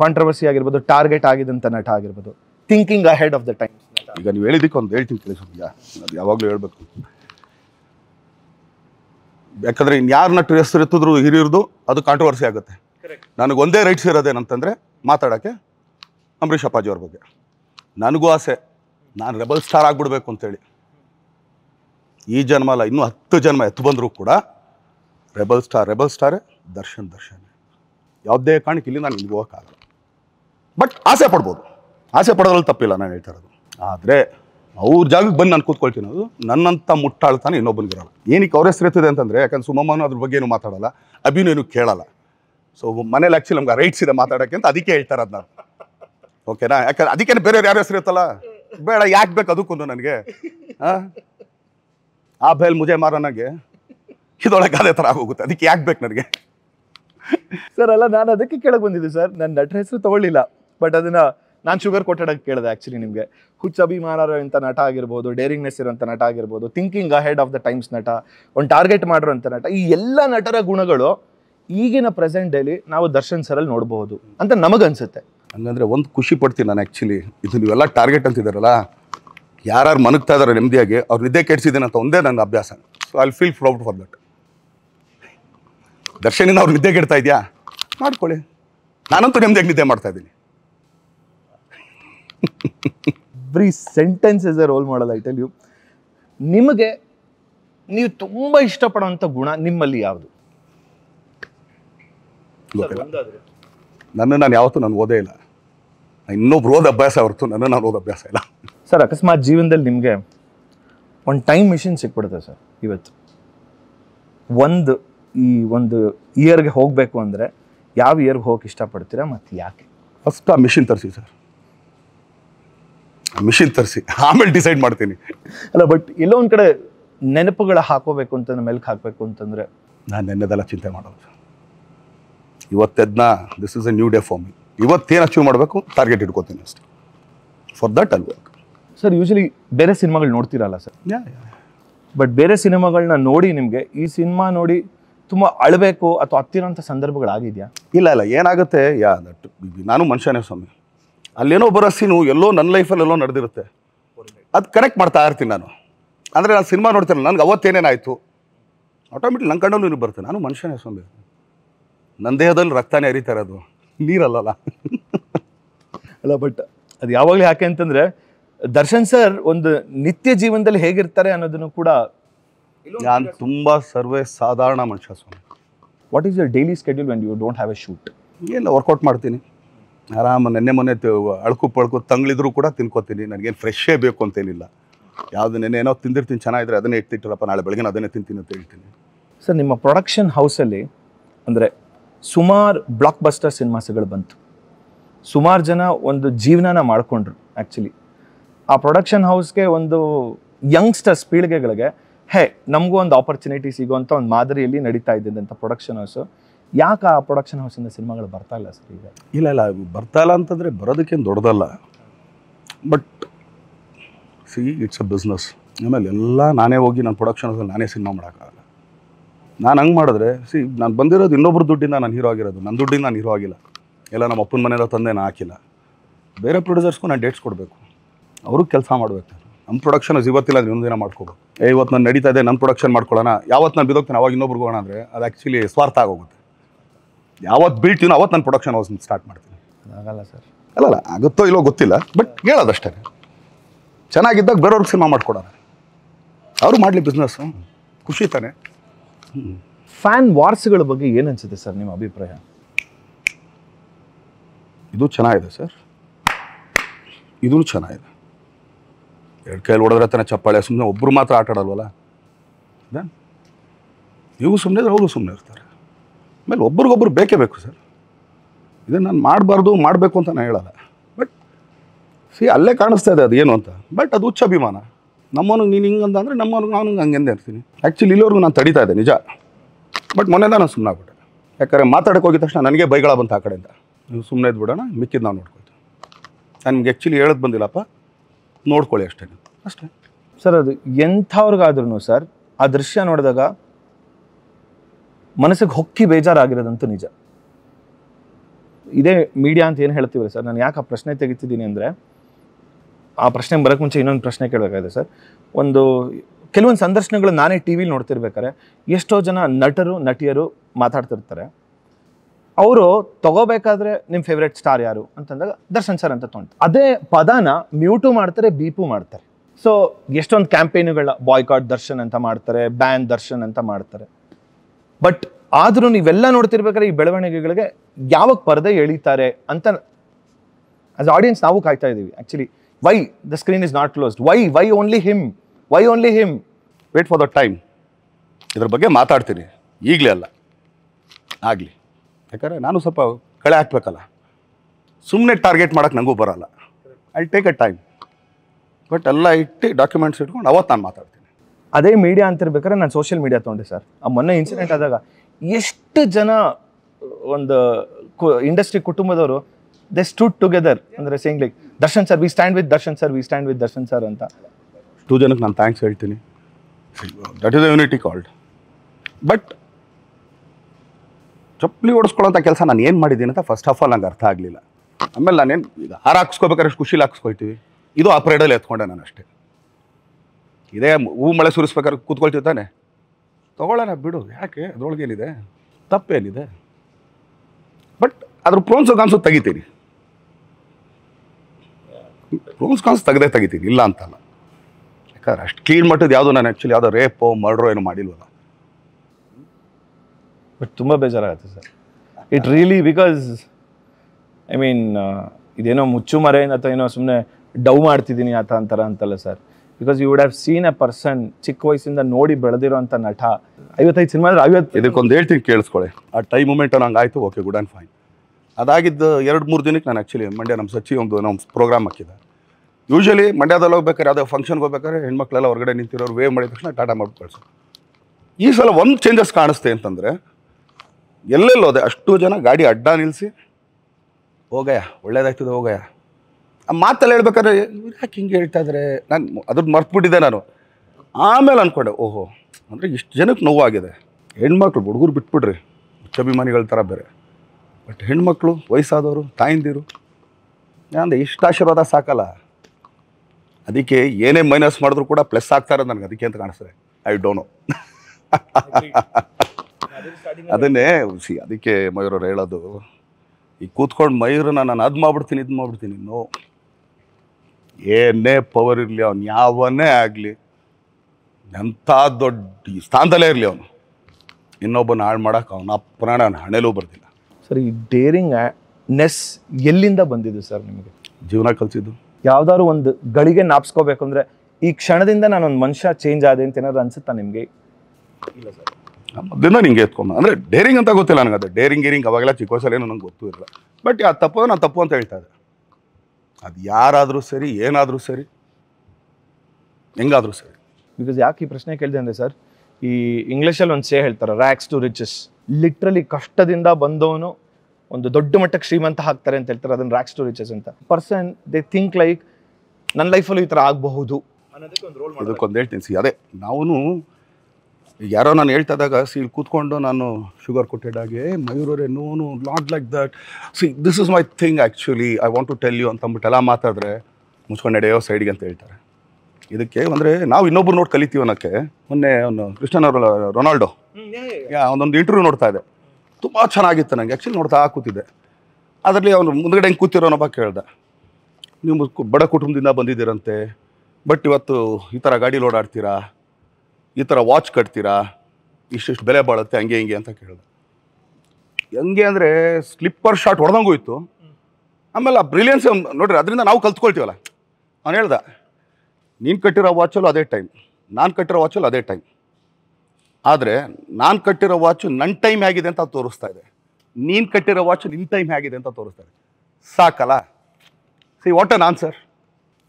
ಕಾಂಟ್ರವರ್ಸಿ ಆಗಿರ್ಬೋದು ಟಾರ್ಗೆಟ್ ಆಗಿದ್ದಂಥ ನಟ ಆಗಿರ್ಬೋದು thinking ahead of the time ಈಗ ನೀವು ಹೇಳಿದ್ದಕ್ಕೆ ಒಂದು ಹೇಳ್ತೀನಿ ಕೇಳಿಸೋದು ಅದು ಯಾವಾಗಲೂ ಹೇಳಬೇಕು ಯಾಕಂದರೆ ಇನ್ಯಾರನ್ನ ಹೆಸರು ಎತ್ತಿದ್ರು ಹಿರಿಯರ್ದು ಅದು ಕಾಂಟ್ರವರ್ಸಿ ಆಗುತ್ತೆ ನನಗೆ ಒಂದೇ ರೈಟ್ಸ್ ಇರೋದೇನಂತಂದರೆ ಮಾತಾಡೋಕ್ಕೆ ಅಂಬರೀಷ್ ಅಪ್ಪಾಜಿ ಅವ್ರ ಬಗ್ಗೆ ನನಗೂ ಆಸೆ ನಾನು ರೆಬಲ್ ಸ್ಟಾರ್ ಆಗಿಬಿಡ್ಬೇಕು ಅಂತೇಳಿ ಈ ಜನ್ಮ ಅಲ್ಲ ಇನ್ನೂ ಹತ್ತು ಜನ್ಮ ಎತ್ತು ಬಂದರೂ ಕೂಡ ರೆಬಲ್ ಸ್ಟಾರ್ ರೆಬಲ್ ಸ್ಟಾರೇ ದರ್ಶನ್ ದರ್ಶನ್ ಯಾವುದೇ ಕಾರಣಕ್ಕೆ ಇಲ್ಲಿ ನಾನು ನಿಮ್ಗೆ ಹೋಗೋಕ್ಕಾಗಲ್ಲ ಬಟ್ ಆಸೆ ಪಡ್ಬೋದು ಆಸೆ ಪಡೋದ್ರಲ್ಲಿ ತಪ್ಪಿಲ್ಲ ನಾನು ಹೇಳ್ತಾ ಇರೋದು ಆದರೆ ಅವ್ರ ಜಾಗಕ್ಕೆ ಬಂದು ನಾನು ಕೂತ್ಕೊಳ್ತೀನಿ ಅದು ನನ್ನಂಥ ಮುಟ್ಟಾಳ್ತಾನೆ ಇನ್ನೊಬ್ಬನಿಗೆ ಇರೋಲ್ಲ ಏನಕ್ಕೆ ಅವ್ರ ಹೆಸರು ಇರ್ತದೆ ಅಂತಂದರೆ ಯಾಕಂದ್ರೆ ಸುಮಮ್ಮನೂ ಅದ್ರ ಬಗ್ಗೆ ಏನು ಮಾತಾಡಲ್ಲ ಅಭಿನೂ ಏನು ಕೇಳಲ್ಲ ಸೊ ಮನೇಲಿ ಆ್ಯಕ್ಚುಲಿ ನಮ್ಗೆ ರೈಟ್ಸ್ ಇದೆ ಮಾತಾಡೋಕ್ಕೆ ಅಂತ ಅದಕ್ಕೆ ಹೇಳ್ತಾರೆ ಅದು ನಾನು ಓಕೆನಾ ಯಾಕಂದ್ರೆ ಅದಕ್ಕೇನು ಬೇರೆಯವ್ರು ಯಾರು ಹೆಸರು ಇರುತ್ತಲ್ಲ ಬೇಡ ಯಾಕೆ ಬೇಕು ಅದಕ್ಕೂ ನನಗೆ ಹಾಂ ಆ ಬೇಲ್ ಮುಜೆ ನನಗೆ ಇದೊಳಗೆ ಅದೇ ಥರ ಆಗೋಗುತ್ತೆ ಅದಕ್ಕೆ ಯಾಕೆ ಬೇಕು ನನಗೆ ಸರ್ ಅಲ್ಲ ನಾನು ಅದಕ್ಕೆ ಕೇಳಕ್ಕೆ ಬಂದಿದ್ದೆ ಸರ್ ನನ್ನ ನಟರ ಹೆಸರು ತಗೊಳ್ಳಿಲ್ಲ ಬಟ್ ಅದನ್ನು ನಾನು ಶುಗರ್ ಕೊಟ್ಟಡಕ್ಕೆ ಕೇಳಿದೆ ಆ್ಯಕ್ಚುಲಿ ನಿಮಗೆ ಹುಚ್ಚ ಅಭಿಮಾನ ಇರೋಂಥ ನಟ ಆಗಿರ್ಬೋದು ಡೇರಿಂಗ್ನೆಸ್ ಇರೋಂಥ ನಟ ಆಗಿರ್ಬೋದು thinking ahead of the times ನಟ ಒಂದು ಟಾರ್ಗೆಟ್ ಮಾಡಿರೋಂಥ ನಟ ಈ ಎಲ್ಲ ನಟರ ಗುಣಗಳು ಈಗಿನ ಪ್ರೆಸೆಂಟ್ ಡೇಲಿ ನಾವು ದರ್ಶನ್ ಸರಲ್ಲಿ ನೋಡಬಹುದು ಅಂತ ನಮಗನ್ಸುತ್ತೆ ಹಂಗಂದ್ರೆ ಒಂದು ಖುಷಿ ಪಡ್ತೀನಿ ನಾನು ಆ್ಯಕ್ಚುಲಿ ಇದು ನೀವೆಲ್ಲ ಟಾರ್ಗೆಟ್ ಅಂತಿದ್ದಾರಲ್ಲ ಯಾರು ಮನಗ್ತಾ ಇದಾರೆ ನೆಮ್ಮದಿಯಾಗಿ ಅವ್ರು ನಿದ್ದೆ ಕೆಡ್ಸಿದ್ದೀನಿ ಅಂತ ಒಂದೇ ನನ್ನ ಅಭ್ಯಾಸ so I feel proud for that ದರ್ಶನಿಂದ ಅವ್ರು ನಿದ್ದೆ ಕೆಡ್ತಾ ಇದೆಯಾ ಮಾಡ್ಕೊಳ್ಳಿ ನಾನಂತೂ ನೆಮ್ಮದಿಯಾಗಿ ನಿದ್ದೆ ಮಾಡ್ತಾ ಇದ್ದೀನಿ every sentence is a role model I tell you ನಿಮಗೆ ನೀವು ತುಂಬ ಇಷ್ಟಪಡುವಂಥ ಗುಣ ನಿಮ್ಮಲ್ಲಿ ಯಾವುದು ನನ್ನ ನಾನು ಯಾವತ್ತೂ ನಾನು ಓದೇ ಇಲ್ಲ ಇನ್ನೊಬ್ರು ಓದ ಅಭ್ಯಾಸ ಹೊರತು ನನ್ನ ನಾನು ಓದೋ ಅಭ್ಯಾಸ ಇಲ್ಲ ಸರ್ ಅಕಸ್ಮಾತ್ ಜೀವನದಲ್ಲಿ ನಿಮಗೆ ಒಂದು ಟೈಮ್ ಮಿಷಿನ್ ಸಿಕ್ಬಿಡುತ್ತೆ ಸರ್ ಇವತ್ತು ಒಂದು ಈ ಒಂದು ಇಯರ್ಗೆ ಹೋಗಬೇಕು ಅಂದರೆ ಯಾವ ಇಯರ್ಗೆ ಹೋಗಕ್ಕೆ ಇಷ್ಟಪಡ್ತೀರಾ ಮತ್ತು ಯಾಕೆ ಫಸ್ಟ್ ಆ ಮಿಷಿನ್ ತರಿಸಿ ಸರ್ ಮಿಷಿನ್ ತರಿಸಿ ಆಮೇಲೆ ಡಿಸೈಡ್ ಮಾಡ್ತೀನಿ ಅಲ್ಲ ಬಟ್ ಎಲ್ಲೋ ಒಂದು ಕಡೆ ನೆನಪುಗಳ ಹಾಕೋಬೇಕು ಅಂತ ಮೆಲ್ಕ್ ಹಾಕಬೇಕು ಅಂತಂದರೆ ನಾನು ನೆನ್ನೆದೆಲ್ಲ ಚಿಂತೆ ಮಾಡೋದು ಇವತ್ತೆದ್ನ this is a new day for me ಇವತ್ತೇನು ಅಚೀವ್ ಮಾಡಬೇಕು ಟಾರ್ಗೆಟ್ ಇಟ್ಕೋತೀನಿ ಅಷ್ಟೆ for that all work sir usually ಬೇರೆ ಸಿನಿಮಾಗಳು ನೋಡ್ತೀರಲ್ಲ ಸರ್ ಬಟ್ ಬೇರೆ ಸಿನಿಮಾಗಳನ್ನ ನೋಡಿ ನಿಮಗೆ ಈ ಸಿನಿಮಾ ನೋಡಿ ತುಂಬ ಅಳಬೇಕು ಅಥವಾ ಹತ್ತಿರೋಂಥ ಸಂದರ್ಭಗಳಾಗಿದೆಯಾ ಇಲ್ಲ ಇಲ್ಲ ಏನಾಗುತ್ತೆ ಯಾ ದಟ್ ನಾನು ಮನುಷ್ಯನೇ ಸ್ವಾಮಿ ಅಲ್ಲೇನೋ ಬರೋ ಸೀನು ಎಲ್ಲೋ ನನ್ನ ಲೈಫಲ್ಲಿ ಎಲ್ಲೋ ನಡೆದಿರುತ್ತೆ ಅದು ಕನೆಕ್ಟ್ ಮಾಡ್ತಾ ಇರ್ತೀನಿ ನಾನು ಅಂದರೆ ನಾನು ಸಿನಿಮಾ ನೋಡ್ತೇನೆ ನನಗೆ ಅವತ್ತೇನೇನಾಯಿತು ಆಟೋಮೆಟಿಕ್ ನನ್ನ ನೀನು ನೀರು ಬರುತ್ತೆ ನಾನು ಮನುಷ್ಯನೇ ಸ್ವಾಮಿ ನನ್ನ ದೇಹದಲ್ಲಿ ರಕ್ತನೇ ಹರಿತಾರೆ ಅದು ನೀರಲ್ಲಲ್ಲ ಅಲ್ಲ ಬಟ್ ಅದು ಯಾವಾಗಲೂ ಯಾಕೆ ಅಂತಂದರೆ ದರ್ಶನ್ ಸರ್ ಒಂದು ನಿತ್ಯ ಜೀವನದಲ್ಲಿ ಹೇಗಿರ್ತಾರೆ ಅನ್ನೋದನ್ನು ಕೂಡ ನಾನು ತುಂಬ ಸರ್ವೇ ಸಾಧಾರಣ ಮನುಷ್ಯ ಸ್ವಾಮಿ what is your daily schedule when you don't have a shoot ಇಲ್ಲ ವರ್ಕೌಟ್ ಮಾಡ್ತೀನಿ ಆರಾಮ ನೆನ್ನೆ ಮೊನ್ನೆ ಅಳ್ಕು ಪಳ್ಕು ತಂಗ್ಳಿದ್ರು ಕೂಡ ತಿನ್ಕೋತೀನಿ ನನಗೇನು ಫ್ರೆಶ್ಶೇ ಬೇಕು ಅಂತೇನಿಲ್ಲ ಯಾವುದು ನೆನ್ನೆ ಏನೋ ತಿಂದಿರ್ತೀನಿ ಚೆನ್ನಾಗಿದ್ರೆ ಅದನ್ನೇ ಇಟ್ಟಿಟ್ಟಿರಪ್ಪ ನಾಳೆ ಬೆಳಗ್ಗೆ ಅದನ್ನೇ ತಿಂತೀನಿ ಅಂತ ಹೇಳ್ತೀನಿ ಸರ್ ನಿಮ್ಮ ಪ್ರೊಡಕ್ಷನ್ ಹೌಸಲ್ಲಿ ಅಂದರೆ ಸುಮಾರು ಬ್ಲಾಕ್ ಬಸ್ಟರ್ ಸಿನಿಮಾಸ್ಗಳು ಬಂತು ಸುಮಾರು ಜನ ಒಂದು ಜೀವನನ ಮಾಡಿಕೊಂಡ್ರು ಆ್ಯಕ್ಚುಲಿ ಆ ಪ್ರೊಡಕ್ಷನ್ ಹೌಸ್ಗೆ ಒಂದು ಯಂಗ್ಸ್ಟರ್ಸ್ ಪೀಳಿಗೆಗಳಿಗೆ ಹೇ ನಮಗೂ ಒಂದು ಆಪರ್ಚುನಿಟಿ ಸಿಗುವಂಥ ಒಂದು ಮಾದರಿಯಲ್ಲಿ ನಡೀತಾ ಇದ್ದಿದ್ದಂಥ ಪ್ರೊಡಕ್ಷನ್ ಹೌಸು ಯಾಕೆ ಆ ಪ್ರೊಡಕ್ಷನ್ ಹೌಸಿಂದ ಸಿನಿಮಾಗಳು ಬರ್ತಾ ಇಲ್ಲ ಸರ್ ಈಗ ಇಲ್ಲ ಇಲ್ಲ ಬರ್ತಾ ಇಲ್ಲ ಅಂತಂದರೆ ಬರೋದಕ್ಕೇನು ದೊಡ್ಡದಲ್ಲ but see it's a business ಆಮೇಲೆ ಎಲ್ಲ ನಾನೇ ಹೋಗಿ ನನ್ನ ಪ್ರೊಡಕ್ಷನ್ ಹೌಸಲ್ಲಿ ನಾನೇ ಸಿನಿಮಾ ಮಾಡೋಕ್ಕಾಗಲ್ಲ ನಾನು ಹಂಗೆ ಮಾಡಿದ್ರೆ ಸಿ ನಾನು ಬಂದಿರೋದು ಇನ್ನೊಬ್ಬರು ದುಡ್ಡಿಂದ ನಾನು ಹೀರೋ ಆಗಿರೋದು ನನ್ನ ದುಡ್ಡಿಂದ ನಾನು ಹೀರೋ ಆಗಿಲ್ಲ ಎಲ್ಲ ನಮ್ಮ ಅಪ್ಪನ ಮನೆಯಲ್ಲ ತಂದೆ ನಾನು ಹಾಕಿಲ್ಲ ಬೇರೆ ಪ್ರೊಡ್ಯೂಸರ್ಸ್ಗೂ ನಾನು ಡೇಟ್ಸ್ ಕೊಡಬೇಕು ಅವ್ರಿಗೆ ಕೆಲಸ ಮಾಡಬೇಕು ನಮ್ಮ ಪ್ರೊಡಕ್ಷನ್ ಇವತ್ತಿಲ್ಲ ಅಂದರೆ ದಿನ ಮಾಡ್ಕೋಬೇಕು ಏ ಇವತ್ತು ನಾನು ನಡೀತಾ ಇದೆ ನನ್ನ ಪ್ರೊಡಕ್ಷನ್ ಮಾಡ್ಕೊಳ್ಳೋಣ ಯಾವತ್ತು ನಾನು ಬಿದೋಗ್ತೇನೆ ಅವಾಗ ಇನ್ನೊಬ್ರಿಗೆ ಹೋಗೋಣ ಅಂದರೆ ಅದು ಆ್ಯಕ್ಚುಲಿ ಸ್ವಾರ್ಥ ಆಗೋಗುತ್ತೆ ಯಾವತ್ತು ಬೀಳ್ತೀನೋ ಅವತ್ತು ನಾನು ಪ್ರೊಡಕ್ಷನ್ ಹೌಸ್ ಸ್ಟಾರ್ಟ್ ಮಾಡ್ತೀನಿ ಆಗಲ್ಲ ಸರ್ ಅಲ್ಲ ಆಗುತ್ತೋ ಇಲ್ಲೋ ಗೊತ್ತಿಲ್ಲ ಬಟ್ ಹೇಳೋದಷ್ಟೇ ಚೆನ್ನಾಗಿದ್ದಾಗ ಬೇರೆಯವ್ರಿಗೆ ಸಿನಿಮಾ ಮಾಡ್ಕೊಡೋಣ ಅವರು ಮಾಡಲಿ ಬಿಸ್ನೆಸ್ಸು ಖುಷಿ ತಾನೆ ಫ್ಯಾನ್ ವಾರ್ಸ್ಗಳ ಬಗ್ಗೆ ಏನು ಅನಿಸುತ್ತೆ ಸರ್ ನಿಮ್ಮ ಅಭಿಪ್ರಾಯ ಇದು ಚೆನ್ನಾಗಿದೆ ಸರ್ ಇದೂ ಚೆನ್ನಾಗಿದೆ ಎರಡು ಕೈಯಲ್ಲಿ ಹೊಡೆದ್ರೆ ತಾನೆ ಚಪ್ಪಾಳೆ ಸುಮ್ಮನೆ ಒಬ್ಬರು ಮಾತ್ರ ಆಟ ಆಡಲ್ವಲ್ಲ ಇವೂ ಸುಮ್ಮನೆ ಅವರು ಸುಮ್ಮನೆ ಇರ್ತಾರೆ ಆಮೇಲೆ ಒಬ್ರಿಗೊಬ್ರು ಬೇಕೇ ಬೇಕು ಸರ್ ಇದನ್ನು ನಾನು ಮಾಡಬಾರ್ದು ಮಾಡಬೇಕು ಅಂತ ನಾನು ಹೇಳಲ್ಲ ಬಟ್ ಸಿ ಅಲ್ಲೇ ಕಾಣಿಸ್ತಾ ಇದೆ ಅದು ಏನು ಅಂತ ಬಟ್ ಅದು ಹುಚ್ಚ ಅಭಿಮಾನ ನೀನು ಹಿಂಗೆ ಅಂದರೆ ನಮ್ಮನ್ನು ನಾನು ಹಂಗೆಂದೇ ಇರ್ತೀನಿ ಆ್ಯಕ್ಚುಲಿ ಇಲ್ಲಿವರೆಗೂ ನಾನು ತಡೀತಾ ಇದ್ದೆ ನಿಜ ಬಟ್ ಮೊನ್ನೆ ನಾನು ಸುಮ್ಮನೆ ಆಗ್ಬಿಟ್ಟೆ ಯಾಕಂದರೆ ಮಾತಾಡೋಕೆ ಹೋಗಿದ ತಕ್ಷಣ ನನಗೆ ಬೈಗಳ ಬಂತು ಆ ಕಡೆಯಿಂದ ನೀವು ಸುಮ್ಮನೆ ಇದ್ಬಿಡೋಣ ಮಿಕ್ಕಿದ್ದು ನಾನು ನೋಡ್ಕೊಳ್ತೀವಿ ನಾನು ಆ್ಯಕ್ಚುಲಿ ಹೇಳೋದು ಬಂದಿಲ್ಲಪ್ಪ ನೋಡ್ಕೊಳ್ಳಿ ಅಷ್ಟೇ ಅಷ್ಟೇ ಸರ್ ಅದು ಎಂಥವ್ರಿಗಾದ್ರೂ ಸರ್ ಆ ದೃಶ್ಯ ನೋಡಿದಾಗ ಮನಸ್ಸಿಗೆ ಹೊಕ್ಕಿ ಬೇಜಾರಾಗಿರೋದಂತೂ ನಿಜ ಇದೇ ಮೀಡಿಯಾ ಅಂತ ಏನು ಹೇಳ್ತೀವಿ ಸರ್ ನಾನು ಯಾಕೆ ಆ ಪ್ರಶ್ನೆ ತೆಗಿತಿದ್ದೀನಿ ಅಂದರೆ ಆ ಪ್ರಶ್ನೆ ಬರೋಕ್ಕೆ ಮುಂಚೆ ಇನ್ನೊಂದು ಪ್ರಶ್ನೆ ಕೇಳಬೇಕಾಗಿದೆ ಸರ್ ಒಂದು ಕೆಲವೊಂದು ಸಂದರ್ಶನಗಳು ನಾನೇ ಟಿ ವಿಲಿ ನೋಡ್ತಿರ್ಬೇಕಾರೆ ಎಷ್ಟೋ ಜನ ನಟರು ನಟಿಯರು ಮಾತಾಡ್ತಿರ್ತಾರೆ ಅವರು ತಗೋಬೇಕಾದ್ರೆ ನಿಮ್ಮ ಫೇವ್ರೇಟ್ ಸ್ಟಾರ್ ಯಾರು ಅಂತಂದಾಗ ದರ್ಶನ್ ಸರ್ ಅಂತ ತೊಗೊಂಡು ಅದೇ ಪದಾನ ಮ್ಯೂಟು ಮಾಡ್ತಾರೆ ಬೀಪು ಮಾಡ್ತಾರೆ ಸೊ ಎಷ್ಟೊಂದು ಕ್ಯಾಂಪೇನುಗಳ ಬಾಯ್ಕಾಟ್ ದರ್ಶನ್ ಅಂತ ಮಾಡ್ತಾರೆ ಬ್ಯಾನ್ ದರ್ಶನ್ ಅಂತ ಮಾಡ್ತಾರೆ ಬಟ್ ಆದರೂ ನೀವೆಲ್ಲ ನೋಡ್ತಿರ್ಬೇಕಾದ್ರೆ ಈ ಬೆಳವಣಿಗೆಗಳಿಗೆ ಯಾವಾಗ ಪರದೆ ಎಳಿತಾರೆ ಅಂತ ಆಸ್ ಆಡಿಯನ್ಸ್ ನಾವು ಕಾಯ್ತಾ ಇದ್ದೀವಿ actually why the screen is not closed why why only him why only him wait for the time ಇದ್ರ ಬಗ್ಗೆ ಮಾತಾಡ್ತೀನಿ ಈಗಲೇ ಅಲ್ಲ ಆಗಲಿ ಯಾಕಂದರೆ ನಾನು ಸ್ವಲ್ಪ ಕಳೆ ಹಾಕ್ಬೇಕಲ್ಲ ಸುಮ್ಮನೆ ಟಾರ್ಗೆಟ್ ಮಾಡೋಕ್ಕೆ ನನಗೂ ಬರೋಲ್ಲ I take a time but ಎಲ್ಲ ಇಟ್ಟು ಡಾಕ್ಯುಮೆಂಟ್ಸ್ ಇಟ್ಕೊಂಡು ಅವತ್ತು ನಾನು ಮಾತಾಡ್ತೀನಿ ಅದೇ ಮೀಡಿಯಾ ಅಂತಿರ್ಬೇಕಾದ್ರೆ ನಾನು ಸೋಷಿಯಲ್ ಮೀಡಿಯಾ ತೊಗೊಂಡೆ ಸರ್ ಆ ಮೊನ್ನೆ ಇನ್ಸಿಡೆಂಟ್ ಆದಾಗ ಎಷ್ಟು ಜನ ಒಂದು ಇಂಡಸ್ಟ್ರಿ ಕುಟುಂಬದವರು ದೇ ಸ್ಟುಡ್ ಟುಗೆದರ್ ಅಂದರೆ saying like Darshan sir we stand with Darshan sir we stand with Darshan sir ಅಂತ ಟೂ ಜನಕ್ಕೆ ನಾನು ಥ್ಯಾಂಕ್ಸ್ ಹೇಳ್ತೀನಿ that is unity called but ಚಪ್ಪಲಿ ಓಡಿಸ್ಕೊಳ್ಳೋಂಥ ಕೆಲಸ ನಾನು ಏನು ಮಾಡಿದ್ದೀನಿ ಅಂತ ಫಸ್ಟ್ ಆಫ್ ಆಲ್ ನಂಗೆ ಅರ್ಥ ಆಗಲಿಲ್ಲ ಆಮೇಲೆ ನಾನೇನು ಈಗ ಹಾರ ಹಾಕ್ಸ್ಕೋಬೇಕಾದ್ರೆ ಖುಷಿಲಿ ಹಾಕ್ಸ್ಕೊಳ್ತೀವಿ ಇದು ಆ ಪ್ರೇಡಲ್ಲಿ ಎತ್ಕೊಂಡೆ ನಾನು ಅಷ್ಟೇ ಇದೇ ಹೂ ಮಳೆ ಸುರಿಸ್ಬೇಕಾದ್ರೆ ಕೂತ್ಕೊಳ್ತೀವಿ ತಾನೆ ತೊಗೊಳ್ಳೋಣ ಬಿಡು ಯಾಕೆ ಅದರೊಳಗೆ ಏನಿದೆ ತಪ್ಪೇನಿದೆ ಬಟ್ ಅದ್ರ ಪ್ರೋನ್ಸ್ ಕಾನ್ಸು ತೆಗಿತೀನಿ ಪ್ರೋನ್ಸ್ ಕಾನ್ಸ್ ತೆಗ್ದೆ ತೆಗಿತೀನಿ ಇಲ್ಲ ಅಂತಲ್ಲ ಯಾಕಂದ್ರೆ ಅಷ್ಟು ಕ್ಲೀನ್ ಮಟ್ಟದ ಯಾವುದು ನಾನು ಆ್ಯಕ್ಚುಲಿ ಯಾವುದೋ ರೇಪೋ ಮರ್ಡ್ರೋ ಏನೋ ಮಾಡಿಲ್ವಲ್ಲ ಬಟ್ ತುಂಬ ಬೇಜಾರಾಗುತ್ತೆ sir it really because I mean ಇದೇನೋ ಮುಚ್ಚು ಮರೆಯಿಂದ ಅಥವಾ ಏನೋ ಸುಮ್ಮನೆ ಡೌ ಮಾಡ್ತಿದ್ದೀನಿ ಆತ ಅಂತಾರ ಅಂತಲ್ಲ sir because you would have seen a person ಚಿಕ್ಕ ವಯಸ್ಸಿಂದ ನೋಡಿ ಬೆಳೆದಿರೋಂಥ ನಟ ಐವತ್ತೈದು ಸಿನಿಮಾ ಐವತ್ತು ಇದಕ್ಕೊಂದು ಹೇಳ್ತೀನಿ ಕೇಳಿಸ್ಕೊಳ್ಳಿ ಆ ಟೈಮ್ ಮೂಮೆಂಟ್ ಹಂಗೆ ಆಯಿತು ಓಕೆ ಗುಡ್ ಆ್ಯಂಡ್ ಫೈನ್ ಅದಾಗಿದ್ದು ಎರಡು ಮೂರು ದಿನಕ್ಕೆ ನಾನು ಆ್ಯಕ್ಚುಲಿ ಮಂಡ್ಯ ನಮ್ಮ ಸಚಿವ ಒಂದು ನಮ್ಮ ಪ್ರೋಗ್ರಾಮ್ ಹಾಕಿದ್ದೆ ಯೂಶಲಿ ಮಂಡ್ಯದಲ್ಲಿ ಹೋಗ್ಬೇಕಾದ್ರೆ ಯಾವುದೋ ಫಂಕ್ಷನ್ಗೆ ಹೋಗ್ಬೇಕಾದ್ರೆ ಹೆಣ್ಮಕ್ಳೆಲ್ಲ ಹೊರಗಡೆ ನಿಂತಿರೋರು ವೇವ್ ಮಾಡಿದ ತಕ್ಷಣ ಟಾಟಾ ಮಾಡಿ ಕಳಿಸು ಈ ಸಲ ಒಂದು ಚೇಂಜಸ್ ಕಾಣಿಸ್ತೆ ಅಂತಂದರೆ ಎಲ್ಲೆಲ್ಲೋದೆ ಅಷ್ಟು ಜನ ಗಾಡಿ ಅಡ್ಡ ನಿಲ್ಲಿಸಿ ಹೋಗಯ್ಯ ಒಳ್ಳೇದಾಗ್ತದೆ ಹೋಗಯ್ಯ ಮಾತಲ್ಲಿ ಹೇಳ್ಬೇಕಾದ್ರೆ ಯಾಕೆ ಹಿಂಗೆ ಹೇಳ್ತಾ ಇದ್ರೆ ನಾನು ಅದ್ರದ್ದು ಮರ್ತುಬಿಟ್ಟಿದ್ದೆ ನಾನು ಆಮೇಲೆ ಅಂದ್ಕೊಂಡೆ ಓಹೋ ಅಂದರೆ ಇಷ್ಟು ಜನಕ್ಕೆ ನೋವಾಗಿದೆ ಹೆಣ್ಮಕ್ಳು ಹುಡುಗರು ಬಿಟ್ಬಿಡ್ರಿ ಉಚ್ಚಾಭಿಮಾನಿಗಳ ಥರ ಬೇರೆ ಬಟ್ ಹೆಣ್ಮಕ್ಳು ವಯಸ್ಸಾದವರು ತಾಯಿಂದಿರು ನಂದು ಇಷ್ಟು ಆಶೀರ್ವಾದ ಸಾಕಲ್ಲ ಅದಕ್ಕೆ ಏನೇ ಮೈನಸ್ ಮಾಡಿದ್ರು ಕೂಡ ಪ್ಲಸ್ ಆಗ್ತಾರೆ ನನಗೆ ಅದಕ್ಕೆ ಅಂತ ಕಾಣಿಸ್ತದೆ ಐ ಡೋಂಟ್ ನೋ ಅದನ್ನೇ ಸಿ ಅದಕ್ಕೆ ಮಯೂರವ್ರು ಹೇಳೋದು ಈ ಕೂತ್ಕೊಂಡು ಮಯೂರನ್ನ ನಾನು ಅದು ಮಾಡ್ಬಿಡ್ತೀನಿ ಇದು ಮಾಡ್ಬಿಡ್ತೀನಿ ನೋ ಏನೇ ಪವರ್ ಇರಲಿ ಅವನು ಯಾವನೇ ಆಗಲಿ ಎಂಥ ದೊಡ್ಡ ಸ್ಥಾನದಲ್ಲೇ ಇರಲಿ ಅವನು ಇನ್ನೊಬ್ಬನ ಹಾಳು ಮಾಡೋಕೆ ಅವನ ಪ್ರಾಣ ಅವನ ಹಣೆಲೂ ಬರ್ತಿಲ್ಲ ಸರ್ ಈ ಡೇರಿಂಗ್ ನೆಸ್ ಎಲ್ಲಿಂದ ಬಂದಿದ್ದು ಸರ್ ನಿಮಗೆ ಜೀವನ ಕಲಿಸಿದ್ದು ಯಾವ್ದಾದ್ರು ಒಂದು ಗಳಿಗೆ ನಾಪ್ಸ್ಕೋಬೇಕು ಅಂದರೆ ಈ ಕ್ಷಣದಿಂದ ನಾನು ಒಂದು ಮನುಷ್ಯ ಚೇಂಜ್ ಆದೆ ಅಂತ ಏನಾದರೂ ಅನ್ಸುತ್ತಾ ನಿಮಗೆ ಇಲ್ಲ ಸರ್ ಮೊದಲಿಂದ ನಿಂಗೆ ಎತ್ಕೊಂಡು ಅಂದರೆ ಡೇರಿಂಗ್ ಅಂತ ಗೊತ್ತಿಲ್ಲ ನನಗೆ ಅದು ಡೇರಿಂಗ್ ಗೀರಿಂಗ್ ಅವಾಗೆಲ್ಲ ಚಿಕ್ಕ ವಯಸ್ಸಲ್ಲಿ ಏನೋ ನಂಗೆ ಗೊತ್ತೂ ಇರಲ್ಲ ಬಟ್ ಆ ತಪ್ಪು ನಾನು ತಪ್ಪು ಅಂತ ಹೇಳ್ತಾ ಇದ್ದೆ ಅದು ಯಾರಾದರೂ ಸರಿ ಏನಾದರೂ ಸರಿ ಹೆಂಗಾದರೂ ಸರಿ ಬಿಕಾಸ್ ಯಾಕೆ ಈ ಪ್ರಶ್ನೆ ಕೇಳಿದೆ ಅಂದರೆ ಸರ್ ಈ ಇಂಗ್ಲೀಷಲ್ಲಿ ಒಂದು ಸೇ ಹೇಳ್ತಾರೆ ರ್ಯಾಕ್ಸ್ ಟು ರಿಚಸ್ ಲಿಟ್ರಲಿ ಕಷ್ಟದಿಂದ ಬಂದವನು ಒಂದು ದೊಡ್ಡ ಮಟ್ಟಕ್ಕೆ ಶ್ರೀಮಂತ ಹಾಕ್ತಾರೆ ಅಂತ ಹೇಳ್ತಾರೆ ಅದನ್ನು ರ್ಯಾಕ್ಸ್ ಟು ರಿಚಸ್ ಅಂತ ಪರ್ಸನ್ ದೇ ಥಿಂಕ್ ಲೈಕ್ ನನ್ನ ಲೈಫಲ್ಲೂ ಈ ಥರ ಆಗಬಹುದು ಅನ್ನೋದಕ್ಕೆ ಒಂದು ರೋಲ್ ಮಾಡೋದಕ್ಕೊಂದು ಹೇಳ್ತೀನಿ ಸಿ ಅದೇ ನಾವು ಯಾರೋ ನಾನು ಹೇಳ್ತಾ ಸಿ ಇಲ್ಲಿ ಕೂತ್ಕೊಂಡು ನಾನು ಶುಗರ್ ಕೊಟ್ಟಿದ್ದಾಗೆ ಹಾಗೆ ಮಯೂರವರೇ no not like that see this is my thing actually I want to tell you ಅಂತ ಎಲ್ಲ ಮಾತಾಡಿದ್ರೆ ಮುಚ್ಕೊಂಡು ನಡೆಯೋ ಸೈಡಿಗೆ ಅಂತ ಹೇಳ್ತಾರೆ ಇದಕ್ಕೆ ಅಂದರೆ ನಾವು ಇನ್ನೊಬ್ರು ನೋಡಿ ಕಲಿತೀವಿ ಅನ್ನೋಕ್ಕೆ ಮೊನ್ನೆ ಅವನು ಕೃಷ್ಣನವರು ರೊನಾಲ್ಡೋ ಅವನೊಂದು ಇಂಟರ್ವ್ಯೂ ನೋಡ್ತಾ ಇದ್ದೆ ತುಂಬ ಚೆನ್ನಾಗಿತ್ತು ನನಗೆ ಆ್ಯಕ್ಚುಲಿ ನೋಡ್ತಾ ಕೂತಿದ್ದೆ ಅದರಲ್ಲಿ ಅವನು ಮುಂದ್ಗಡೆ ಹೆಂಗೆ ಕೂತಿರೋನೊಬ್ಬ ಕೇಳ್ದೆ ನೀವು ಬಡ ಕುಟುಂಬದಿಂದ ಬಂದಿದ್ದೀರಂತೆ ಬಟ್ ಇವತ್ತು ಈ ಥರ ಲೋಡ್ ಓಡಾಡ್ತೀರಾ ಈ ಥರ ವಾಚ್ ಕಟ್ತೀರಾ ಇಷ್ಟಿಷ್ಟು ಬೆಲೆ ಬಾಳುತ್ತೆ ಹಂಗೆ ಹಿಂಗೆ ಅಂತ ಕೇಳಿದೆ ಹೆಂಗೆ ಅಂದರೆ ಸ್ಲಿಪ್ಪರ್ ಶಾಟ್ ಹೊಡೆದಂಗೂ ಇತ್ತು ಆಮೇಲೆ ಆ ಬ್ರಿಲಿಯನ್ಸ್ ನೋಡ್ರಿ ಅದರಿಂದ ನಾವು ಕಲ್ತ್ಕೊಳ್ತೀವಲ್ಲ ಅವನು ಹೇಳ್ದೆ ನೀನು ಕಟ್ಟಿರೋ ವಾಚಲ್ಲೂ ಅದೇ ಟೈಮ್ ನಾನು ಕಟ್ಟಿರೋ ವಾಚಲ್ಲೂ ಅದೇ ಟೈಮ್ ಆದರೆ ನಾನು ಕಟ್ಟಿರೋ ವಾಚು ನನ್ನ ಟೈಮ್ ಹೇಗಿದೆ ಅಂತ ತೋರಿಸ್ತಾ ಇದೆ ನೀನು ಕಟ್ಟಿರೋ ವಾಚು ನಿನ್ನ ಟೈಮ್ ಹೇಗಿದೆ ಅಂತ ತೋರಿಸ್ತಾ ಇದೆ ಸಾಕಲ್ಲ ಸಿ ವಾಟ್ ಅನ್ ಆನ್ಸರ್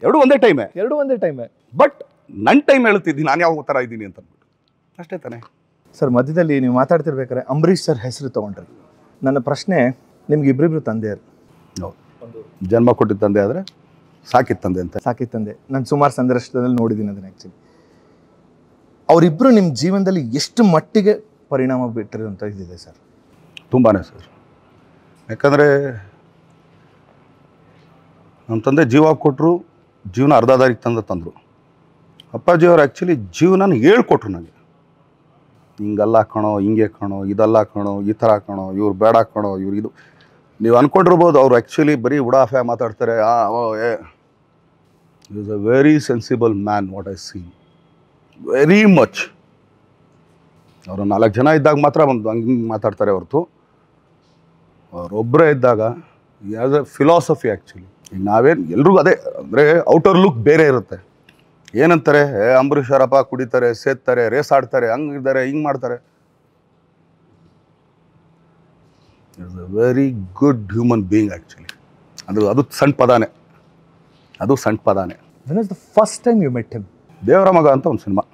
ಎರಡೂ ಒಂದೇ ಟೈಮೇ ಎರಡೂ ಒಂದೇ ಟೈಮೇ ಬಟ್ ನನ್ನ ಟೈಮ್ ಹೇಳುತ್ತಿದ್ದೀನಿ ನಾನು ಯಾವ ಥರ ಇದ್ದೀನಿ ಅಂತ ಅಂದ್ಬಿಟ್ಟು ಅಷ್ಟೇ ತಾನೇ ಸರ್ ಮಧ್ಯದಲ್ಲಿ ನೀವು ಮಾತಾಡ್ತಿರ್ಬೇಕಾದ್ರೆ ಅಂಬರೀಷ್ ಸರ್ ಹೆಸರು ತೊಗೊಂಡ್ರಿ ನನ್ನ ಪ್ರಶ್ನೆ ನಿಮ್ಗೆ ಇಬ್ಬರಿಬ್ರು ತಂದೆಯರು ಜನ್ಮ ಕೊಟ್ಟಿದ್ದ ತಂದೆ ಆದರೆ ಸಾಕಿತ್ತು ತಂದೆ ಅಂತ ಸಾಕಿತ್ತು ತಂದೆ ನಾನು ಸುಮಾರು ಸಂದರ್ಶನದಲ್ಲಿ ನೋಡಿದ್ದೀನಿ ಅದನ್ನು ಆ್ಯಕ್ಚುಲಿ ಅವರಿಬ್ಬರು ನಿಮ್ಮ ಜೀವನದಲ್ಲಿ ಎಷ್ಟು ಮಟ್ಟಿಗೆ ಪರಿಣಾಮ ಬಿಟ್ಟರು ಇದಿದೆ ಸರ್ ತುಂಬಾ ಸರ್ ಯಾಕಂದರೆ ನಮ್ಮ ತಂದೆ ಜೀವ ಕೊಟ್ಟರು ಜೀವನ ಅರ್ಧ ದಾರಿಗೆ ತಂದ ತಂದರು ಅಪ್ಪಾಜಿಯವರು ಆ್ಯಕ್ಚುಲಿ ಜೀವನನ ಹೇಳ್ಕೊಟ್ರು ನನಗೆ ಹಿಂಗೆಲ್ಲ ಕಣೋ ಹಿಂಗೆ ಕಣೋ ಇದೆಲ್ಲ ಕಣೋ ಈ ಥರ ಕಣೋ ಇವ್ರು ಬೇಡ ಕಣೋ ಇವ್ರು ಇದು ನೀವು ಅಂದ್ಕೊಂಡಿರ್ಬೋದು ಅವ್ರು ಆ್ಯಕ್ಚುಲಿ ಬರೀ ಉಡಾಫೆ ಮಾತಾಡ್ತಾರೆ ಆ ಓ ಏ is a very sensible man what I seen very much ಅವರು ನಾಲ್ಕು ಜನ ಇದ್ದಾಗ ಮಾತ್ರ ಒಂದು ಹಂಗೆ ಮಾತಾಡ್ತಾರೆ ಹೊರತು ಅವರೊಬ್ಬರೇ ಇದ್ದಾಗ ಆ್ಯಸ್ ಅ ಫಿಲಾಸಫಿ ಆ್ಯಕ್ಚುಲಿ ನಾವೇನು ಎಲ್ರಿಗೂ ಅದೇ ಅಂದರೆ ಔಟರ್ ಲುಕ್ ಬೇರೆ ಇರುತ್ತೆ ಏನಂತಾರೆ ಏ ಅವರಪ್ಪ ಕುಡಿತಾರೆ ಸೇತಾರೆ ರೇಸ್ ಆಡ್ತಾರೆ ಹಂಗಿದ್ದಾರೆ ಹಿಂಗೆ ಮಾಡ್ತಾರೆ is a very good human being actually ಅದು ಅದು ಸಣ್ಣ ಪದಾನೆ ಅದು ಸಣ್ಣ ಪದಾನೆ when is the first time you met him ದೇವರ ಮಗ ಅಂತ ಒಂದು ಸಿನಿಮಾ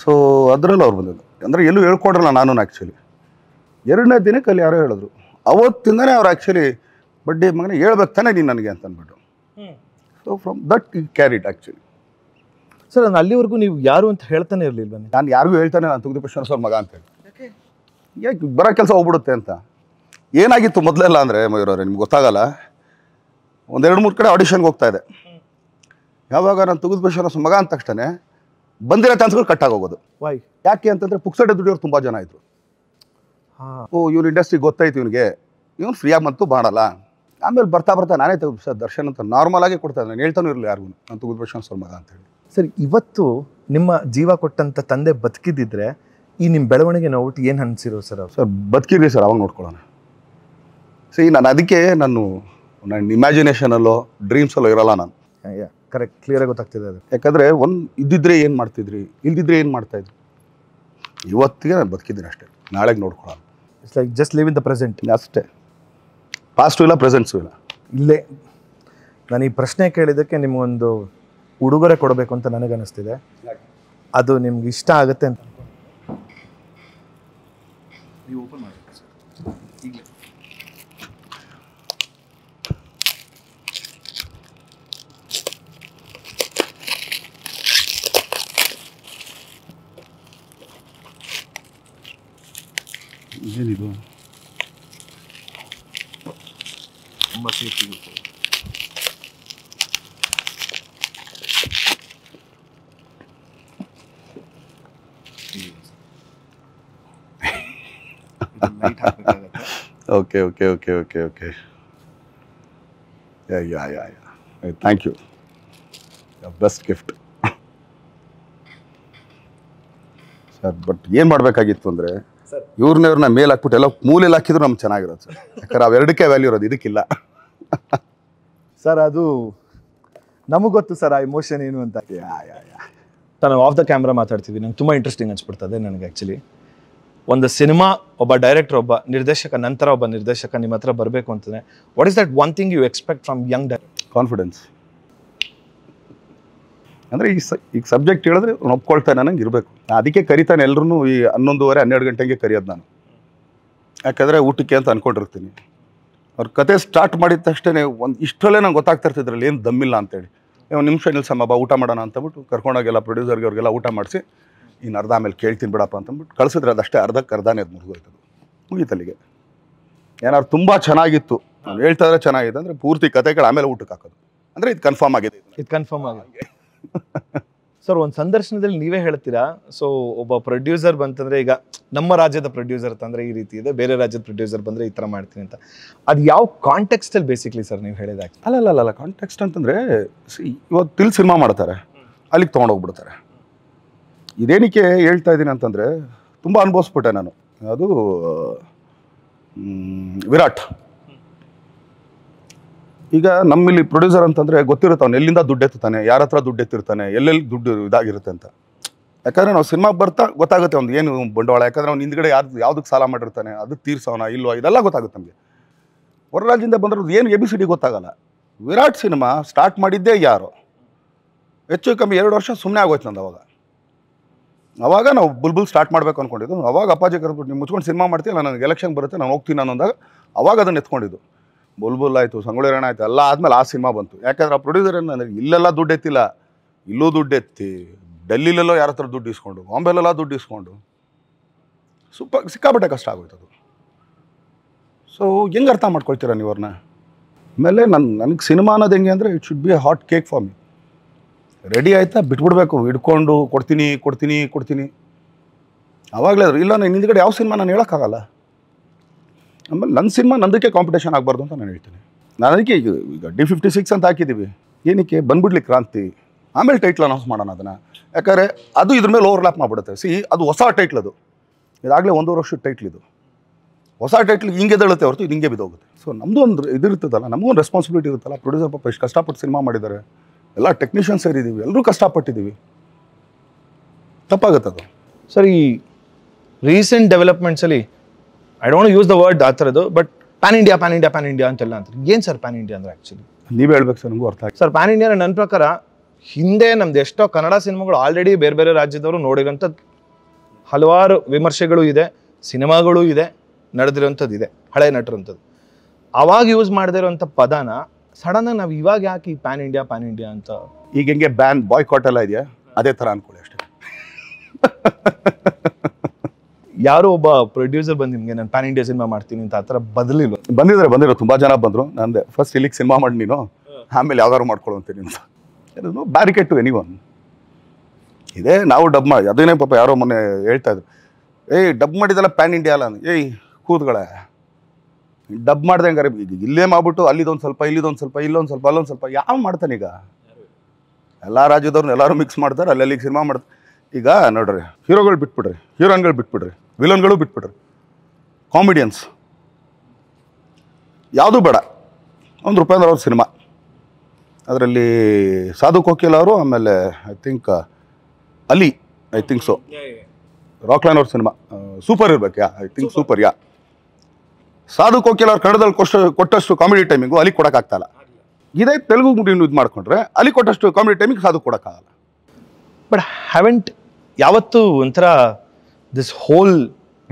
ಸೊ ಅದರಲ್ಲಿ ಅವ್ರು ಬಂದಿದ್ದು ಅಂದರೆ ಎಲ್ಲೂ ಹೇಳ್ಕೊಡ್ರಲ್ಲ ನಾನು ಆ್ಯಕ್ಚುಲಿ ಎರಡನೇ ದಿನಕ್ಕೆ ಅಲ್ಲಿ ಯಾರೋ ಹೇಳಿದ್ರು ಅವತ್ತಿಂದನೇ ಅವ್ರು ಆ್ಯಕ್ಚುಲಿ ಬಡ್ಡಿ ಮಗನೇ ಹೇಳ್ಬೇಕು ತಾನೇ ನೀನು ನನಗೆ ಅಂತ ಅಂದ್ಬಿಟ್ಟು so from that carry it actually sir ನಾನು ಅಲ್ಲಿವರೆಗೂ ನೀವು ಯಾರು ಅಂತ ಹೇಳ್ತಾನೆ ಇರಲಿಲ್ಲ ನಾನು ಯಾರಿಗೂ ಹೇಳ್ತಾನೆ ನಾನು ತುಗ್ದು ಪಶ್ವನ ಸರ್ ಮಗ ಹೇಳಿ ಯಾಕೆ ಬರೋ ಕೆಲಸ ಹೋಗ್ಬಿಡುತ್ತೆ ಅಂತ ಏನಾಗಿತ್ತು ಮೊದಲೆಲ್ಲ ಅಂದರೆ ಮಯೂರವ್ರೆ ನಿಮ್ಗೆ ಗೊತ್ತಾಗಲ್ಲ ಒಂದೆರಡು ಮೂರು ಕಡೆ ಆಡಿಷನ್ಗೆ ಹೋಗ್ತಾ ಇದೆ ಯಾವಾಗ ನಾನು ತುಗುದ್ ಸರ್ ಮಗ ಅಂತ ತಕ್ಷಣ ಬಂದಿರೋ ಚಾನ್ಸ್ಗಳು ಹೋಗೋದು ವಾಯ್ ಯಾಕೆ ಅಂತಂದರೆ ಪುಕ್ಸಟೆ ದುಡಿಯೋರು ತುಂಬ ಜನ ಇದ್ರು ಓ ಇವ್ರ ಇಂಡಸ್ಟ್ರಿ ಗೊತ್ತಾಯ್ತು ಇವನಿಗೆ ಇವನು ಫ್ರೀಯಾಗಿ ಮತ್ತು ಮಾಡಲ್ಲ ಆಮೇಲೆ ಬರ್ತಾ ಬರ್ತಾ ನಾನೇ ತೆಗೆದು ಸರ್ ದರ್ಶನ್ ಅಂತ ಆಗಿ ಕೊಡ್ತಾ ನಾನು ಹೇಳ್ತಾನೂ ಇರಲಿಲ್ಲ ಯಾರಿಗೂ ನಾನು ತುಗುದ್ ಸರ್ ಮಗ ಅಂತೇಳಿ ಸರ್ ಇವತ್ತು ನಿಮ್ಮ ಜೀವ ಕೊಟ್ಟಂಥ ತಂದೆ ಬದುಕಿದ್ದಿದ್ರೆ ಈ ನಿಮ್ಮ ಬೆಳವಣಿಗೆ ಒಟ್ಟು ಏನು ಅನಿಸಿರೋ ಸರ್ ಸರ್ ಬದುಕಿದ್ರಿ ಸರ್ ಅವಾಗ ನೋಡ್ಕೊಳ್ಳೋಣ ಸರಿ ನಾನು ಅದಕ್ಕೆ ನಾನು ನನ್ನ ಇಮ್ಯಾಜಿನೇಷನಲ್ಲೋ ಡ್ರೀಮ್ಸಲ್ಲೋ ಇರೋಲ್ಲ ನಾನು ಕರೆಕ್ಟ್ ಕ್ಲಿಯರಾಗಿ ಗೊತ್ತಾಗ್ತಿದೆ ಅದು ಯಾಕಂದರೆ ಒಂದು ಇದ್ದಿದ್ರೆ ಏನು ಮಾಡ್ತಿದ್ರಿ ಇಲ್ದಿದ್ರೆ ಏನು ಮಾಡ್ತಾಯಿದ್ರು ಇವತ್ತಿಗೆ ನಾನು ಬದುಕಿದ್ದೀನಿ ಅಷ್ಟೇ ನಾಳೆಗೆ ನೋಡ್ಕೊಳ್ಳೋಣ it's like just live in the present ಅಷ್ಟೇ ಪಾಸ್ಟು ಇಲ್ಲ ಪ್ರೆಸೆಂಟ್ಸು ಇಲ್ಲ ಇಲ್ಲೇ ನಾನು ಈ ಪ್ರಶ್ನೆ ಕೇಳಿದ್ದಕ್ಕೆ ನಿಮಗೊಂದು ಉಡುಗೊರೆ ಕೊಡಬೇಕು ಅಂತ ನನಗನ್ನಿಸ್ತಿದೆ ಅದು ನಿಮ್ಗೆ ಇಷ್ಟ ಆಗುತ್ತೆ ಅಂತ ಏನಿದು okay okay okay okay okay yeah yeah yeah thank you best gift sir but ಏನು ಮಾಡಬೇಕಾಗಿತ್ತು ಅಂದರೆ ಇವ್ರನ್ನ ಇವ್ರನ್ನ ಮೇಲೆ ಹಾಕ್ಬಿಟ್ಟು ಎಲ್ಲ ಮೂಲೆಯಲ್ಲಿ ಹಾಕಿದ್ರು ನಮ್ಗೆ ಚೆನ್ನಾಗಿರೋದು ಸರ್ ಯಾಕಂದ್ರೆ ಅವೆರಡಕ್ಕೆ ವ್ಯಾಲ್ಯೂ ಇರೋದು ಇದಕ್ಕಿಲ್ಲ ಸರ್ ಅದು ನಮಗೆ ಗೊತ್ತು ಸರ್ ಆ ಇಮೋಷನ್ ಏನು ಅಂತ ಯಾ ಯಾ ಯಾ ನಾನು ಆಫ್ ದ ಕ್ಯಾಮ್ರಾ ಮಾತಾಡ್ತಿದ್ದೀನಿ ನಂಗೆ ತುಂಬ ಇಂಟ್ರೆಸ್ಟಿಂಗ್ ಅನ್ಸ್ಬಿಡ್ತದೆ ನನಗೆ ಆ್ಯಕ್ಚುಲಿ ಒಂದು ಸಿನಿಮಾ ಒಬ್ಬ ಡೈರೆಕ್ಟರ್ ಒಬ್ಬ ನಿರ್ದೇಶಕ ನಂತರ ಒಬ್ಬ ನಿರ್ದೇಶಕ ನಿಮ್ಮ ಹತ್ರ ಬರಬೇಕು ಅಂತಂದರೆ what is that one thing you expect from young director confidence ಅಂದರೆ ಈ ಸ ಈಗ ಸಬ್ಜೆಕ್ಟ್ ಹೇಳಿದ್ರೆ ಒಪ್ಕೊಳ್ತಾನೆ ನನಗೆ ಇರಬೇಕು ಅದಕ್ಕೆ ಕರಿತಾನೆ ಎಲ್ಲರೂ ಈ ಹನ್ನೊಂದುವರೆ ಹನ್ನೆರಡು ಗಂಟೆಗೆ ಕರೆಯೋದು ನಾನು ಯಾಕಂದರೆ ಊಟಕ್ಕೆ ಅಂತ ಅಂದ್ಕೊಂಡಿರ್ತೀನಿ ಅವ್ರ ಕತೆ ಸ್ಟಾರ್ಟ್ ಮಾಡಿದ ತಕ್ಷಣ ಒಂದು ಇಷ್ಟರಲ್ಲೇ ನಂಗೆ ಗೊತ್ತಾಗ್ತಾ ಇರ್ತಿದ್ರಲ್ಲಿ ಏನು ದಮ್ಮಿಲ್ಲ ಅಂತೇಳಿ ಒಂದು ನಿಮಿಷ ನಿಲ್ಸಮ್ಮ ಬಾ ಊಟ ಮಾಡೋಣ ಅಂತಬಿಟ್ಟು ಕರ್ಕೊಂಡೋಗೆಲ್ಲ ಪ್ರೊಡ್ಯೂಸರ್ಗೆ ಅವ್ರಿಗೆಲ್ಲ ಊಟ ಮಾಡಿಸಿ ಇನ್ನು ಅರ್ಧ ಆಮೇಲೆ ಕೇಳ್ತೀನಿ ಬಿಡಪ್ಪ ಅಂತಂದ್ಬಿಟ್ಟು ಕಳಿಸಿದ್ರೆ ಅದಷ್ಟೇ ಅರ್ಧಕ್ಕೆ ಅರ್ಧನೇ ಅದು ಮುರಿದೋಯ್ತದು ಮುಗೀತಲ್ಲಿಗೆ ಏನಾದ್ರು ತುಂಬ ಚೆನ್ನಾಗಿತ್ತು ನಾನು ಹೇಳ್ತಾ ಇದ್ರೆ ಚೆನ್ನಾಗಿದೆ ಅಂದರೆ ಪೂರ್ತಿ ಕತೆಗಳು ಆಮೇಲೆ ಊಟಕ್ಕೆ ಹಾಕೋದು ಅಂದರೆ ಇದು ಕನ್ಫರ್ಮ್ ಆಗಿದೆ ಇದು ಕನ್ಫರ್ಮ್ ಆಗಿದೆ ಸರ್ ಒಂದು ಸಂದರ್ಶನದಲ್ಲಿ ನೀವೇ ಹೇಳ್ತೀರಾ ಸೊ ಒಬ್ಬ ಪ್ರೊಡ್ಯೂಸರ್ ಬಂತಂದ್ರೆ ಈಗ ನಮ್ಮ ರಾಜ್ಯದ ಪ್ರೊಡ್ಯೂಸರ್ ತಂದ್ರೆ ಈ ರೀತಿ ಇದೆ ಬೇರೆ ರಾಜ್ಯದ ಪ್ರೊಡ್ಯೂಸರ್ ಬಂದರೆ ಈ ಥರ ಮಾಡ್ತೀನಿ ಅಂತ ಅದು ಯಾವ ಕಾಂಟೆಕ್ಸ್ಟಲ್ಲಿ ಬೇಸಿಕ್ಲಿ ಸರ್ ನೀವು ಹೇಳಿದಾಗ ಅಲ್ಲ ಅಲ್ಲ ಅಲ್ಲ ಕಾಂಟೆಕ್ಸ್ಟ್ ಅಂತಂದರೆ ಇವತ್ತು ತಿಲ್ ಸಿನಿಮಾ ಮಾಡ್ತಾರೆ ಅಲ್ಲಿಗೆ ತೊಗೊಂಡೋಗ್ಬಿಡ್ತಾರೆ ಇದೇನಕ್ಕೆ ಹೇಳ್ತಾ ಇದ್ದೀನಿ ಅಂತಂದರೆ ತುಂಬ ಅನುಭವಿಸ್ಬಿಟ್ಟೆ ನಾನು ಅದು ವಿರಾಟ್ ಈಗ ನಮ್ಮಲ್ಲಿ ಪ್ರೊಡ್ಯೂಸರ್ ಅಂತಂದರೆ ಗೊತ್ತಿರುತ್ತೆ ಅವ್ನು ಎಲ್ಲಿಂದ ದುಡ್ಡು ಎತ್ತುತ್ತಾನೆ ಯಾರ ಹತ್ರ ದುಡ್ಡು ಎತ್ತಿರ್ತಾನೆ ಎಲ್ಲೆಲ್ಲಿ ದುಡ್ಡು ಇದಾಗಿರುತ್ತೆ ಅಂತ ಯಾಕಂದರೆ ನಾವು ಸಿನಿಮಾ ಬರ್ತಾ ಗೊತ್ತಾಗುತ್ತೆ ಅವ್ನು ಏನು ಬಂಡವಾಳ ಯಾಕಂದರೆ ಅವ್ನು ಹಿಂದ್ಗಡೆ ಯಾರು ಯಾವುದಕ್ಕೆ ಸಾಲ ಮಾಡಿರ್ತಾನೆ ಅದು ತೀರ್ಸೋಣ ಇಲ್ವಾ ಇದೆಲ್ಲ ಗೊತ್ತಾಗುತ್ತೆ ನಮಗೆ ರಾಜ್ಯದಿಂದ ಬಂದಿರೋದು ಏನು ಎ ಬಿ ಗೊತ್ತಾಗಲ್ಲ ವಿರಾಟ್ ಸಿನಿಮಾ ಸ್ಟಾರ್ಟ್ ಮಾಡಿದ್ದೇ ಯಾರು ಹೆಚ್ಚು ಕಮ್ಮಿ ಎರಡು ವರ್ಷ ಸುಮ್ಮನೆ ಆಗೋಯ್ತು ನಂದು ಅವಾಗ ಅವಾಗ ನಾವು ಬುಲ್ಬುಲ್ ಸ್ಟಾರ್ಟ್ ಮಾಡಬೇಕು ಅಂದ್ಕೊಂಡಿದ್ದು ಅವಾಗ ಅಪ್ಪಾಜಿ ಕರೆದು ನೀವು ಮುಚ್ಕೊಂಡು ಸಿನಿಮಾ ಮಾಡ್ತೀವಿ ನನಗೆ ಎಲೆಕ್ಷನ್ ಬರುತ್ತೆ ನಾನು ಹೋಗ್ತೀನಿ ಅನ್ನೋದಾಗ ಅವಾಗ ಅದನ್ನು ಎತ್ಕೊಂಡಿದ್ದು ಬುಲ್ಬುಲ್ ಆಯಿತು ಸಂಗೊಳ್ಳಿರಣ ಆಯಿತು ಎಲ್ಲ ಆದಮೇಲೆ ಆ ಸಿನಿಮಾ ಬಂತು ಯಾಕಂದ್ರೆ ಆ ಪ್ರೊಡ್ಯೂಸರ್ ನನಗೆ ಇಲ್ಲೆಲ್ಲ ದುಡ್ಡು ಎತ್ತಿಲ್ಲ ಇಲ್ಲೂ ದುಡ್ಡು ಎತ್ತಿ ಡೆಲ್ಲಿಲೆಲ್ಲೋ ಯಾರ ಹತ್ರ ದುಡ್ಡು ಇಸ್ಕೊಂಡು ಬಾಂಬೆಲೆಲ್ಲ ದುಡ್ಡು ಇಸ್ಕೊಂಡು ಸೂಪರ್ ಸಿಕ್ಕಾಪಟ್ಟೆ ಕಷ್ಟ ಆಗೋಯ್ತು ಅದು ಸೊ ಹೆಂಗೆ ಅರ್ಥ ಮಾಡ್ಕೊಳ್ತೀರಾ ನೀವು ಆಮೇಲೆ ನನ್ನ ನನಗೆ ಸಿನಿಮಾ ಅನ್ನೋದು ಹೆಂಗೆ ಅಂದರೆ it should be hot cake for me ready ಆಯ್ತಾ ಬಿಟ್ಬಿಡ್ಬೇಕು ಹಿಡ್ಕೊಂಡು ಕೊಡ್ತೀನಿ ಕೊಡ್ತೀನಿ ಕೊಡ್ತೀನಿ ಆವಾಗಲೇ ಇಲ್ಲ ನಾನು ಹಿಂದ್ಗಡೆ ಯಾವ ಸಿನಿಮಾ ನಾನು ಹೇಳೋಕ್ಕಾಗಲ್ಲ ಆಮೇಲೆ ನನ್ನ ಸಿನಿಮಾ ನಂದಕ್ಕೆ ಕಾಂಪಿಟೇಷನ್ ಆಗಬಾರ್ದು ಅಂತ ನಾನು ಹೇಳ್ತೀನಿ ನಾನು ಅದಕ್ಕೆ ಈಗ ಈಗ ಡಿ ಫಿಫ್ಟಿ ಸಿಕ್ಸ್ ಅಂತ ಹಾಕಿದ್ದೀವಿ ಏನಕ್ಕೆ ಬಂದ್ಬಿಡ್ಲಿ ಕ್ರಾಂತಿ ಆಮೇಲೆ ಟೈಟ್ಲ್ ಅನೌನ್ಸ್ ಮಾಡೋಣ ಅದನ್ನು ಯಾಕಂದರೆ ಅದು ಇದ್ರ ಮೇಲೆ ಓವರ್ಲ್ಯಾಪ್ ಮಾಡಿಬಿಡುತ್ತೆ ಸಿ ಅದು ಹೊಸ ಟೈಟ್ಲ್ ಅದು ಇದಾಗಲೇ ಒಂದೂವರೆ ವರ್ಷದ ಟೈಟ್ಲ್ ಇದು ಹೊಸ ಟೈಟ್ಲ್ ಹಿಂಗೆ ದಳುತ್ತೆ ಹೊರತು ಇದು ಹಿಂಗೆ ಬಿದ್ದೋಗುತ್ತೆ ಸೊ ನಮ್ಮದು ಒಂದು ಇದಿರ್ತದಲ್ಲ ನಮಗೊಂದು ರೆಸ್ಪಾನ್ಸಿಬಿಲಿಟಿ ಇರುತ್ತಲ್ಲ ಪ್ರೊಡ್ಯೂಸರ್ ಪಾಪ ಎಷ್ಟು ಕಷ್ಟಪಟ್ಟು ಸಿನಿಮಾ ಮಾಡಿದ್ದಾರೆ ಎಲ್ಲ ಟೆಕ್ನಿಷಿಯನ್ ಸೇರಿದ್ದೀವಿ ಎಲ್ಲರೂ ಕಷ್ಟಪಟ್ಟಿದ್ದೀವಿ ತಪ್ಪಾಗುತ್ತೆ ಅದು ಸರ್ ಈ ರೀಸೆಂಟ್ ಡೆವಲಪ್ಮೆಂಟ್ಸಲ್ಲಿ I don't use the word ಆ ಥರದ್ದು but pan India pan India pan India ಅಂತೆಲ್ಲ ಅಂತಾರೆ ಏನು ಸರ್ ಪ್ಯಾನ್ ಇಂಡಿಯಾ ಅಂದರೆ ಆ್ಯಕ್ಚುಲಿ ನೀವು ಹೇಳ್ಬೇಕು ಸರ್ ನಿಮಗೂ ಅರ್ಥ ಸರ್ ಪ್ಯಾನ್ ಇಂಡಿಯಾ ನನ್ನ ಪ್ರಕಾರ ಹಿಂದೆ ನಮ್ದು ಎಷ್ಟೋ ಕನ್ನಡ ಸಿನಿಮಾಗಳು ಆಲ್ರೆಡಿ ಬೇರೆ ಬೇರೆ ರಾಜ್ಯದವರು ನೋಡಿರೋಂಥ ಹಲವಾರು ವಿಮರ್ಶೆಗಳು ಇದೆ ಸಿನಿಮಾಗಳು ಇದೆ ನಡೆದಿರೋಂಥದ್ದು ಇದೆ ಹಳೆ ನಟರಂಥದ್ದು ಅವಾಗ ಯೂಸ್ ಮಾಡದಿರೋಂಥ ಪದನ ಸಡನ್ನಾಗಿ ನಾವು ಇವಾಗ ಯಾಕೆ ಈ ಪ್ಯಾನ್ ಇಂಡಿಯಾ ಪ್ಯಾನ್ ಇಂಡಿಯಾ ಅಂತ ಈಗ ಹೆಂಗೆ ಬ್ಯಾನ್ ಕಾಟ್ ಎಲ್ಲ ಇದೆಯಾ ಅದೇ ಥರ ಅನ್ಕೊಳ್ಳಿ ಅಷ್ಟೇ ಯಾರೋ ಒಬ್ಬ ಪ್ರೊಡ್ಯೂಸರ್ ಬಂದು ನಿಮಗೆ ನಾನು ಪ್ಯಾನ್ ಇಂಡಿಯಾ ಸಿನಿಮಾ ಮಾಡ್ತೀನಿ ಅಂತ ಆ ಥರ ಬದಲಿಲ್ಲ ಬಂದಿದ್ದಾರೆ ಬಂದಿರೋ ತುಂಬ ಜನ ಬಂದರು ನಂದೆ ಫಸ್ಟ್ ಇಲ್ಲಿಗೆ ಸಿನಿಮಾ ಮಾಡಿ ನೀನು ಆಮೇಲೆ ಯಾವ್ದಾದ್ರು ಮಾಡ್ಕೊಳ್ಳೋ ಅಂತೀನಿ ಅಂತ ಏನೋ ಬ್ಯಾರಿಕೇಡ್ ಟು ಎನಿ ಒನ್ ಇದೇ ನಾವು ಡಬ್ ಮಾಡಿ ಅದೇನೇ ಪಾಪ ಯಾರೋ ಮೊನ್ನೆ ಹೇಳ್ತಾ ಇದ್ರು ಏಯ್ ಡಬ್ ಮಾಡಿದ್ದೆಲ್ಲ ಪ್ಯಾನ್ ಇಂಡಿಯಾ ಅಲ್ಲ ಏಯ್ ಕೂದ್ಗಳೇ ಡಬ್ ಮಾಡ್ದಂಗಾರೆ ಇಲ್ಲೇ ಮಾಡ್ಬಿಟ್ಟು ಅಲ್ಲಿದೊಂದು ಸ್ವಲ್ಪ ಇಲ್ಲಿದೊಂದು ಸ್ವಲ್ಪ ಇಲ್ಲೊಂದು ಸ್ವಲ್ಪ ಅಲ್ಲೊಂದು ಸ್ವಲ್ಪ ಯಾವ ಮಾಡ್ತಾನೆ ಈಗ ಎಲ್ಲ ರಾಜ್ಯದವ್ರನ್ನ ಎಲ್ಲರೂ ಮಿಕ್ಸ್ ಮಾಡ್ತಾರೆ ಈಗ ಸಿನಿಮಾ ಮಾಡ್ತಾರೆ ಈಗ ನೋಡ್ರಿ ಹೀರೋಗಳು ಬಿಟ್ಬಿಡ್ರಿ ಹೀರೋನ್ಗಳು ಬಿಟ್ಬಿಡ್ರಿ ವಿಲನ್ಗಳು ಬಿಟ್ಬಿಡ್ರಿ ಕಾಮಿಡಿಯನ್ಸ್ ಯಾವುದೂ ಬೇಡ ಒಂದು ರೂಪಾಯಿ ಅವ್ರ ಸಿನಿಮಾ ಅದರಲ್ಲಿ ಸಾಧು ಕೋಕಿಲ್ ಅವರು ಆಮೇಲೆ ಐ ಥಿಂಕ್ ಅಲಿ ಐ ಥಿಂಕ್ ಸೊ ರಾಕ್ಲೈನ್ ಅವ್ರ ಸಿನಿಮಾ ಸೂಪರ್ ಇರ್ಬೇಕು yeah I think super yeah Sadhu Kokila ಅವ್ರು ಕನ್ನಡದಲ್ಲಿ ಕೊಷ್ಟು ಕೊಟ್ಟಷ್ಟು ಕಾಮಿಡಿ ಟೈಮಿಂಗು ಅಲ್ಲಿ ಕೊಡೋಕ್ಕಾಗ್ತಾಯಿಲ್ಲ ಇದೇ ತೆಲುಗು ಇದು ಮಾಡಿಕೊಂಡ್ರೆ ಅಲ್ಲಿ ಕೊಟ್ಟಷ್ಟು ಕಾಮಿಡಿ ಟೈಮಿಂಗ್ ಸಾಧು ಕೊಡೋಕ್ಕಾಗಲ್ಲ ಬಟ್ ಹ್ಯಾವೆಂಟ್ ಯಾವತ್ತೂ ಒಂಥರ ದಿಸ್ ಹೋಲ್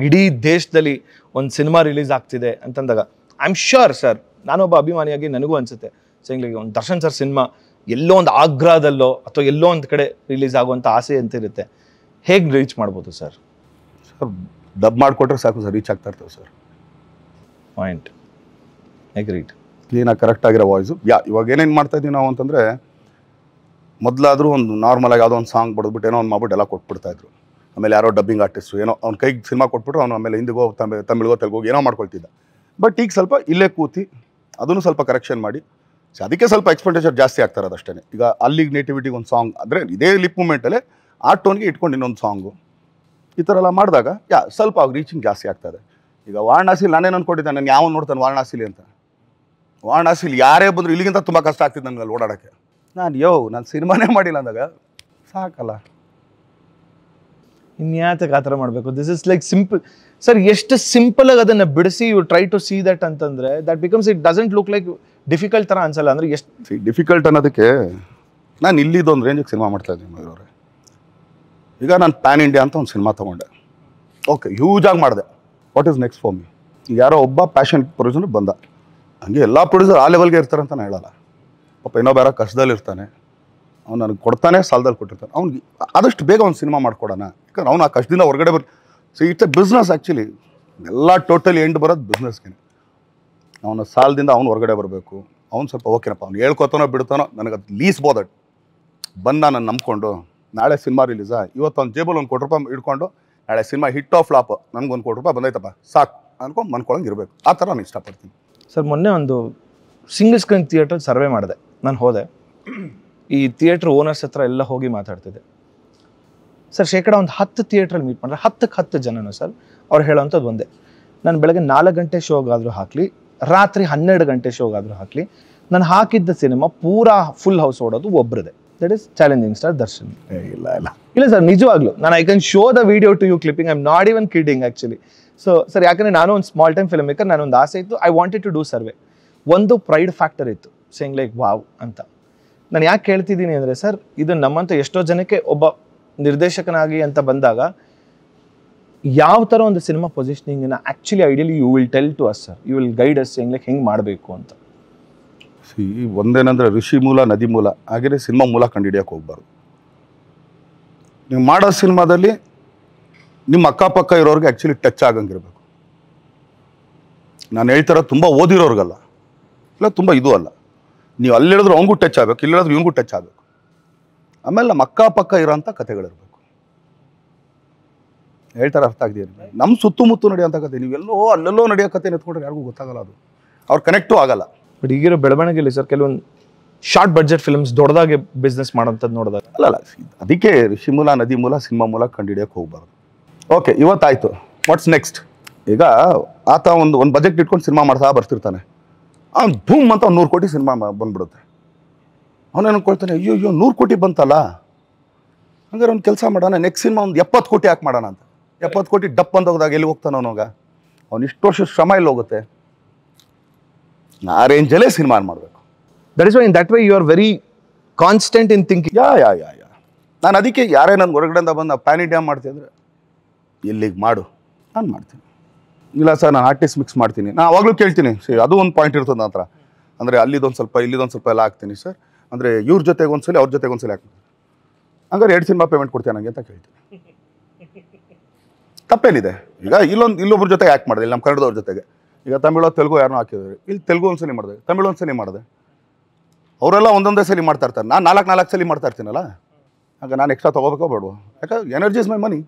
ಇಡೀ ದೇಶದಲ್ಲಿ ಒಂದು ಸಿನಿಮಾ ರಿಲೀಸ್ ಆಗ್ತಿದೆ ಅಂತಂದಾಗ ಐ ಆಮ್ ಶ್ಯೂರ್ ಸರ್ ನಾನೊಬ್ಬ ಅಭಿಮಾನಿಯಾಗಿ ನನಗೂ ಅನಿಸುತ್ತೆ ಸಿಂಗ್ಲಿಗೆ ಒಂದು ದರ್ಶನ್ ಸರ್ ಸಿನಿಮಾ ಎಲ್ಲೋ ಒಂದು ಆಗ್ರಾದಲ್ಲೋ ಅಥವಾ ಎಲ್ಲೋ ಒಂದು ಕಡೆ ರಿಲೀಸ್ ಆಗುವಂಥ ಆಸೆ ಅಂತ ಇರುತ್ತೆ ಹೇಗೆ ರೀಚ್ ಮಾಡ್ಬೋದು ಸರ್ ಸರ್ ಡಬ್ ಮಾಡಿಕೊಟ್ರೆ ಸಾಕು ಸರ್ ರೀಚ್ ಆಗ್ತಾ ಇರ್ತವೆ ಸರ್ ಪಾಯಿಂಟ್ ಅಗ್ರೀಡ್ ಕ್ಲೀನಾಗಿ ಕರೆಕ್ಟ್ ಆಗಿರೋ ವಾಯ್ಸು ಯಾ ಇವಾಗ ಏನೇನು ಮಾಡ್ತಾ ಇದೀವಿ ನಾವು ಅಂತಂದರೆ ಮೊದಲಾದರೂ ಒಂದು ನಾರ್ಮಲಾಗಿ ಯಾವುದೋ ಒಂದು ಸಾಂಗ್ ಬಡಿದ್ಬಿಟ್ಟು ಏನೋ ಒಂದು ಮಾಡ್ಬಿಟ್ಟು ಎಲ್ಲ ಕೊಟ್ಬಿಡ್ತಾಯಿದ್ರು ಆಮೇಲೆ ಯಾರೋ ಡಬ್ಬಿಂಗ್ ಆರ್ಟಿಸ್ಟು ಏನೋ ಅವ್ನ ಕೈಗೆ ಸಿನಿಮಾ ಕೊಟ್ಬಿಟ್ಟು ಅವನು ಆಮೇಲೆ ಹಿಂದಿಗೋ ತಮಿ ತಮಿಳಿಗೋ ತೆಲುಗೋ ಏನೋ ಮಾಡ್ಕೊಳ್ತಿದ್ದ ಬಟ್ ಈಗ ಸ್ವಲ್ಪ ಇಲ್ಲೇ ಕೂತಿ ಅದನ್ನು ಸ್ವಲ್ಪ ಕರೆಕ್ಷನ್ ಮಾಡಿ ಸೊ ಅದಕ್ಕೆ ಸ್ವಲ್ಪ ಎಕ್ಸ್ಪೆಂಡಿಚರ್ ಜಾಸ್ತಿ ಆಗ್ತಾ ಇರೋದು ಅಷ್ಟೇ ಈಗ ಅಲ್ಲಿಗೆ ನೇಟಿವಿಟಿಗೆ ಒಂದು ಸಾಂಗ್ ಅಂದರೆ ಇದೇ ಲಿಪ್ ಮೂಮೆಂಟಲ್ಲೇ ಆ ಟೋನ್ಗೆ ಇಟ್ಕೊಂಡು ಇನ್ನೊಂದು ಸಾಂಗು ಈ ಥರ ಎಲ್ಲ ಮಾಡಿದಾಗ ಯಾ ಸ್ವಲ್ಪ ಅವಾಗ ರೀಚಿಂಗ್ ಜಾಸ್ತಿ ಆಗ್ತದೆ ಈಗ ವಾರಣಾಸಿಲಿ ನಾನೇನು ಅನ್ಕೊಂಡಿದ್ದೆ ನಾನು ಯಾವ ನೋಡ್ತಾನೆ ವಾರಣಾಸಿಲಿ ಅಂತ ವಾರಣಾಸಿಲಿ ಯಾರೇ ಬಂದರೂ ಇಲ್ಲಿಗಿಂತ ತುಂಬ ಕಷ್ಟ ಆಗ್ತಿತ್ತು ನನಗೆ ಅಲ್ಲಿ ಓಡಾಡೋಕ್ಕೆ ನಾನು ಯೋ ನಾನು ಸಿನಿಮಾನೇ ಮಾಡಿಲ್ಲ ಅಂದಾಗ ಸಾಕಲ್ಲ ಇನ್ಯಾತಕ್ಕೆ ಆ ಥರ ಮಾಡಬೇಕು this is like simple sir ಎಷ್ಟು ಸಿಂಪಲ್ ಆಗಿ ಅದನ್ನು ಬಿಡಿಸಿ you try to see that ಅಂತಂದರೆ that becomes it doesn't look like difficult ಥರ ಅನ್ಸಲ್ಲ ಅಂದರೆ ಎಷ್ಟು ಡಿಫಿಕಲ್ಟ್ ಅನ್ನೋದಕ್ಕೆ ನಾನು ಒಂದು ರೇಂಜಿಗೆ ಸಿನಿಮಾ ಮಾಡ್ತಾ ಇದ್ದೀನಿ ಮಯೂರವ್ರೆ ಈಗ ನಾನು ಪ್ಯಾನ್ ಇಂಡಿಯಾ ಅಂತ ಒಂದು ಸಿನಿಮಾ ತೊಗೊಂಡೆ ಓಕೆ ಹ್ಯೂಜಾಗಿ ಮಾಡಿದೆ what is next for me ಯಾರೋ ಒಬ್ಬ ಪ್ಯಾಷನ್ ಪ್ರೊಡ್ಯೂಸರ್ ಬಂದ ಹಂಗೆ ಎಲ್ಲ ಪ್ರೊಡ್ಯೂಸರ್ ಆ ಲೆವೆಲ್ಗೆ ಇರ್ತಾರೆ ಅಂತ ನಾನು ಹೇಳಲ್ಲ ಪಾಪ ಇನ್ನೊಬ್ಬ ಯಾರೋ ಕಷ್ಟದಲ್ಲಿ ಇರ್ತಾನೆ ಅವ್ನು ನನಗೆ ಕೊಡ್ತಾನೆ ಸಾಲದಲ್ಲಿ ಕೊಟ್ಟಿರ್ತಾನೆ ಅವ್ನಿಗೆ ಆದಷ್ಟು ಬೇಗ ಅವ್ನು ಸಿನಿಮಾ ಮಾಡ್ಕೊಡೋಣ ಯಾಕಂದ್ರೆ ಅವ್ನು ಆ ಕಷ್ಟದಿಂದ ಹೊರಗಡೆ ಬರ್ so it's a business actually ಎಲ್ಲ ಟೋಟಲಿ ಎಂಡ್ ಬರೋದು ಬಿಸ್ನೆಸ್ಗೆ ಅವನ ಸಾಲದಿಂದ ಅವ್ನು ಹೊರಗಡೆ ಬರಬೇಕು ಅವ್ನು ಸ್ವಲ್ಪ ಓಕೆನಪ್ಪ ಅವ್ನು ಹೇಳ್ಕೊತಾನೋ ಬಿಡ್ತಾನೋ ನನಗೆ ಅದು ಲೀಸ್ಬೋದು ಬಂದ ನಾನು ನಂಬ್ಕೊಂಡು ನಾಳೆ ಸಿನಿಮಾ ರಿಲೀಸಾ ಇವತ್ತು ಅವ್ನು ಜೇಬಲ್ಲಿ ಒಂದು ಕೊಟ್ಟರೂಪಾಯಿ ಇಟ್ಕೊಂಡು ನಾಳೆ ಸಿನಿಮಾ ಹಿಟ್ ಆಫ್ ಫ್ಲಾಪ್ ಒಂದು ಕೋಟಿ ರೂಪಾಯಿ ಬಂದೈತಪ್ಪ ಸಾಕು ಅನ್ಕೊಂಡು ಮನ್ಕೊಳಂಗೆ ಇರಬೇಕು ಆ ಥರ ನಾನು ಇಷ್ಟಪಡ್ತೀನಿ ಸರ್ ಮೊನ್ನೆ ಒಂದು ಸಿಂಗಲ್ ಸ್ಕ್ರೀನ್ ಥಿಯೇಟ್ರಲ್ಲಿ ಸರ್ವೆ ಮಾಡಿದೆ ನಾನು ಹೋದೆ ಈ ಥಿಯೇಟ್ರ್ ಓನರ್ಸ್ ಹತ್ರ ಎಲ್ಲ ಹೋಗಿ ಮಾತಾಡ್ತಿದ್ದೆ ಸರ್ ಶೇಕಡ ಒಂದು ಹತ್ತು ಥಿಯೇಟ್ರಲ್ಲಿ ಮೀಟ್ ಮಾಡಿದ್ರೆ ಹತ್ತಕ್ಕೆ ಹತ್ತು ಜನನೂ ಸರ್ ಅವ್ರು ಹೇಳೋವಂಥದ್ದು ಒಂದೇ ನಾನು ಬೆಳಗ್ಗೆ ನಾಲ್ಕು ಗಂಟೆ ಶೋಗಾದರೂ ಹಾಕಲಿ ರಾತ್ರಿ ಹನ್ನೆರಡು ಗಂಟೆ ಶೋಗಾದರೂ ಹಾಕಲಿ ನಾನು ಹಾಕಿದ್ದ ಸಿನಿಮಾ ಪೂರಾ ಫುಲ್ ಹೌಸ್ ಓಡೋದು ಒಬ್ಬರದೇ that is challenging star Darshan ಇಲ್ಲ ಇಲ್ಲ ಇಲ್ಲ ಸರ್ ನಿಜವಾಗ್ಲೂ ನಾನು I can show the video to you clipping I am not even kidding actually so sir ಯಾಕಂದರೆ ನಾನು ಒಂದು ಸ್ಮಾಲ್ ಟೈಮ್ ಫಿಲ್ಮ್ ಮೇಕರ್ ನಾನೊಂದು ಆಸೆ ಇತ್ತು I wanted to do survey ಒಂದು ಪ್ರೈಡ್ ಫ್ಯಾಕ್ಟರ್ ಇತ್ತು ಸೇಂಗ್ ಲೈಕ್ ವಾವ್ ಅಂತ ನಾನು ಯಾಕೆ ಕೇಳ್ತಿದ್ದೀನಿ ಅಂದರೆ ಸರ್ ಇದು ನಮ್ಮಂಥ ಎಷ್ಟೋ ಜನಕ್ಕೆ ಒಬ್ಬ ನಿರ್ದೇಶಕನಾಗಿ ಅಂತ ಬಂದಾಗ ಯಾವ ಥರ ಒಂದು ಸಿನಿಮಾ ಪೊಸಿಷನಿಂಗನ್ನು actually ideally you will tell to us sir you will guide us saying like ಹೆಂಗೆ ಮಾಡಬೇಕು ಅಂತ ಈ ಒಂದೇನಂದ್ರೆ ಋಷಿ ಮೂಲ ನದಿ ಮೂಲ ಹಾಗೆ ಸಿನಿಮಾ ಮೂಲ ಕಂಡಿಡಿಯಕ್ಕೆ ಹೋಗ್ಬಾರ್ದು ನೀವು ಮಾಡೋ ಸಿನಿಮಾದಲ್ಲಿ ನಿಮ್ಮ ಅಕ್ಕಪಕ್ಕ ಇರೋರಿಗೆ ಆ್ಯಕ್ಚುಲಿ ಟಚ್ ಆಗಂಗಿರಬೇಕು ನಾನು ಹೇಳ್ತಾರ ತುಂಬ ಓದಿರೋರ್ಗಲ್ಲ ಇಲ್ಲ ತುಂಬ ಇದು ಅಲ್ಲ ನೀವು ಅಲ್ಲಿ ಹೇಳಿದ್ರೆ ಅವಂಗೂ ಟಚ್ ಆಗಬೇಕು ಇಲ್ಲಿ ಹೇಳಿದ್ರೆ ಇವಂಗೂ ಟಚ್ ಆಗಬೇಕು ಆಮೇಲೆ ನಮ್ಮ ಅಕ್ಕಪಕ್ಕ ಇರೋಂಥ ಕಥೆಗಳಿರಬೇಕು ಹೇಳ್ತಾರೆ ಅರ್ಥ ಆಗಿದೆ ನಮ್ಮ ಸುತ್ತಮುತ್ತ ನಡೆಯೋಂಥ ಕತೆ ನೀವೆಲ್ಲೋ ಅಲ್ಲೆಲ್ಲೋ ನಡೆಯೋ ಕತೆ ಎತ್ಕೊಂಡ್ರೆ ಯಾರಿಗೂ ಗೊತ್ತಾಗಲ್ಲ ಅದು ಅವ್ರು ಕನೆಕ್ಟೂ ಆಗಲ್ಲ ಬಟ್ ಈಗಿರೋ ಬೆಳವಣಿಗೆಯಲ್ಲಿ ಸರ್ ಕೆಲವೊಂದು ಶಾರ್ಟ್ ಬಜೆಟ್ ಫಿಲ್ಮ್ಸ್ ದೊಡ್ಡದಾಗಿ ಬಿಸ್ನೆಸ್ ಮಾಡೋಂಥದ್ದು ನೋಡಿದಾಗ ಅಲ್ಲ ಅಲ್ಲ ಅದಕ್ಕೆ ಋಷಿ ಮೂಲ ನದಿ ಮೂಲ ಸಿನಿಮಾ ಮೂಲ ಹಿಡಿಯೋಕೆ ಹೋಗ್ಬಾರ್ದು ಓಕೆ ಇವತ್ತಾಯಿತು ವಾಟ್ಸ್ ನೆಕ್ಸ್ಟ್ ಈಗ ಆತ ಒಂದು ಒಂದು ಬಜೆಟ್ ಇಟ್ಕೊಂಡು ಸಿನಿಮಾ ಮಾಡ್ತಾ ಬರ್ತಿರ್ತಾನೆ ಅವ್ನು ಧೂಮ್ ಅಂತ ಅವ್ನು ನೂರು ಕೋಟಿ ಸಿನಿಮಾ ಬಂದ್ಬಿಡುತ್ತೆ ಅವನು ಅನ್ಕೊಳ್ತಾನೆ ಅಯ್ಯೋ ಅಯ್ಯೋ ನೂರು ಕೋಟಿ ಬಂತಲ್ಲ ಹಂಗಾರೆ ಅವ್ನು ಕೆಲಸ ಮಾಡೋಣ ನೆಕ್ಸ್ಟ್ ಸಿನಿಮಾ ಒಂದು ಎಪ್ಪತ್ತು ಕೋಟಿ ಹಾಕಿ ಮಾಡೋಣ ಅಂತ ಎಪ್ಪತ್ತು ಕೋಟಿ ಡಪ್ ಅಂತ ಹೋದಾಗ ಎಲ್ಲಿ ಹೋಗ್ತಾನೆ ಅವನೋಗ ಅವ್ನು ಇಷ್ಟು ವರ್ಷ ಶ್ರಮ ಇಲ್ಲಿ ಹೋಗುತ್ತೆ ಆ ರೇಂಜಲ್ಲೇ ಸಿನಿಮಾ ಮಾಡಬೇಕು that is why in that way you are very constant in thinking yeah yeah yeah yeah ನಾನು ಅದಕ್ಕೆ ಯಾರೇ ನನ್ನ ಹೊರಗಡೆಯಿಂದ ಬಂದು ಪ್ಯಾನ್ ಇಂಡಿಯಾ ಮಾಡ್ತಿದ್ರೆ ಇಲ್ಲಿಗೆ ಮಾಡು ನಾನು ಮಾಡ್ತೀನಿ ಇಲ್ಲ ಸರ್ ನಾನು ಆರ್ಟಿಸ್ಟ್ ಮಿಕ್ಸ್ ಮಾಡ್ತೀನಿ ನಾನು ಆವಾಗಲೂ ಕೇಳ್ತೀನಿ ಸರಿ ಅದು ಒಂದು ಪಾಯಿಂಟ್ ಇರ್ತದೆ ನಂತರ ಅಂದರೆ ಅಲ್ಲಿದೊಂದು ಸ್ವಲ್ಪ ಇಲ್ಲಿದೊಂದು ಸ್ವಲ್ಪ ಎಲ್ಲ ಹಾಕ್ತೀನಿ ಸರ್ ಅಂದರೆ ಇವ್ರ ಜೊತೆಗೆ ಒಂದು ಸಲ ಅವ್ರ ಜೊತೆಗೆ ಒಂದು ಸಲ ಹಾಕ್ತೀನಿ ಹಂಗಾರೆ ಎರಡು ಸಿನಿಮಾ ಪೇಮೆಂಟ್ ಕೊಡ್ತೀನಿ ನನಗೆ ಅಂತ ಕೇಳ್ತೀನಿ ತಪ್ಪೇನಿದೆ ಈಗ ಇಲ್ಲೊಂದು ಇಲ್ಲೊಬ್ರ ಜೊತೆಗೆ ಆ್ಯಕ್ಟ್ ಮಾಡಿದೆ ನಮ್ಮ ಕನ್ನಡದವ್ರ ಜೊತೆಗೆ ಈಗ ತಮಿಳು ತೆಲುಗು ಯಾರನ್ನೂ ಹಾಕಿದ್ರು ಇಲ್ಲಿ ತೆಲುಗು ಒಂದು ಸಲ ಮಾಡಿದೆ ತಮಿಳು ಒಂದು ಸಲ ಮಾಡಿದೆ ಅವರೆಲ್ಲ ಒಂದೊಂದೇ ಸಲ ಮಾಡ್ತಾ ಇರ್ತಾರೆ ನಾನು ನಾಲ್ಕು ನಾಲ್ಕು ಸಲ ಮಾಡ್ತಾ ಇರ್ತೀನಲ್ಲ ಹಾಗೆ ನಾನು ಎಕ್ಸ್ಟ್ರಾ ತೊಗೋಬೇಕೋ ಬೇಡವೋ ಯಾಕಂದ್ರೆ energy is my money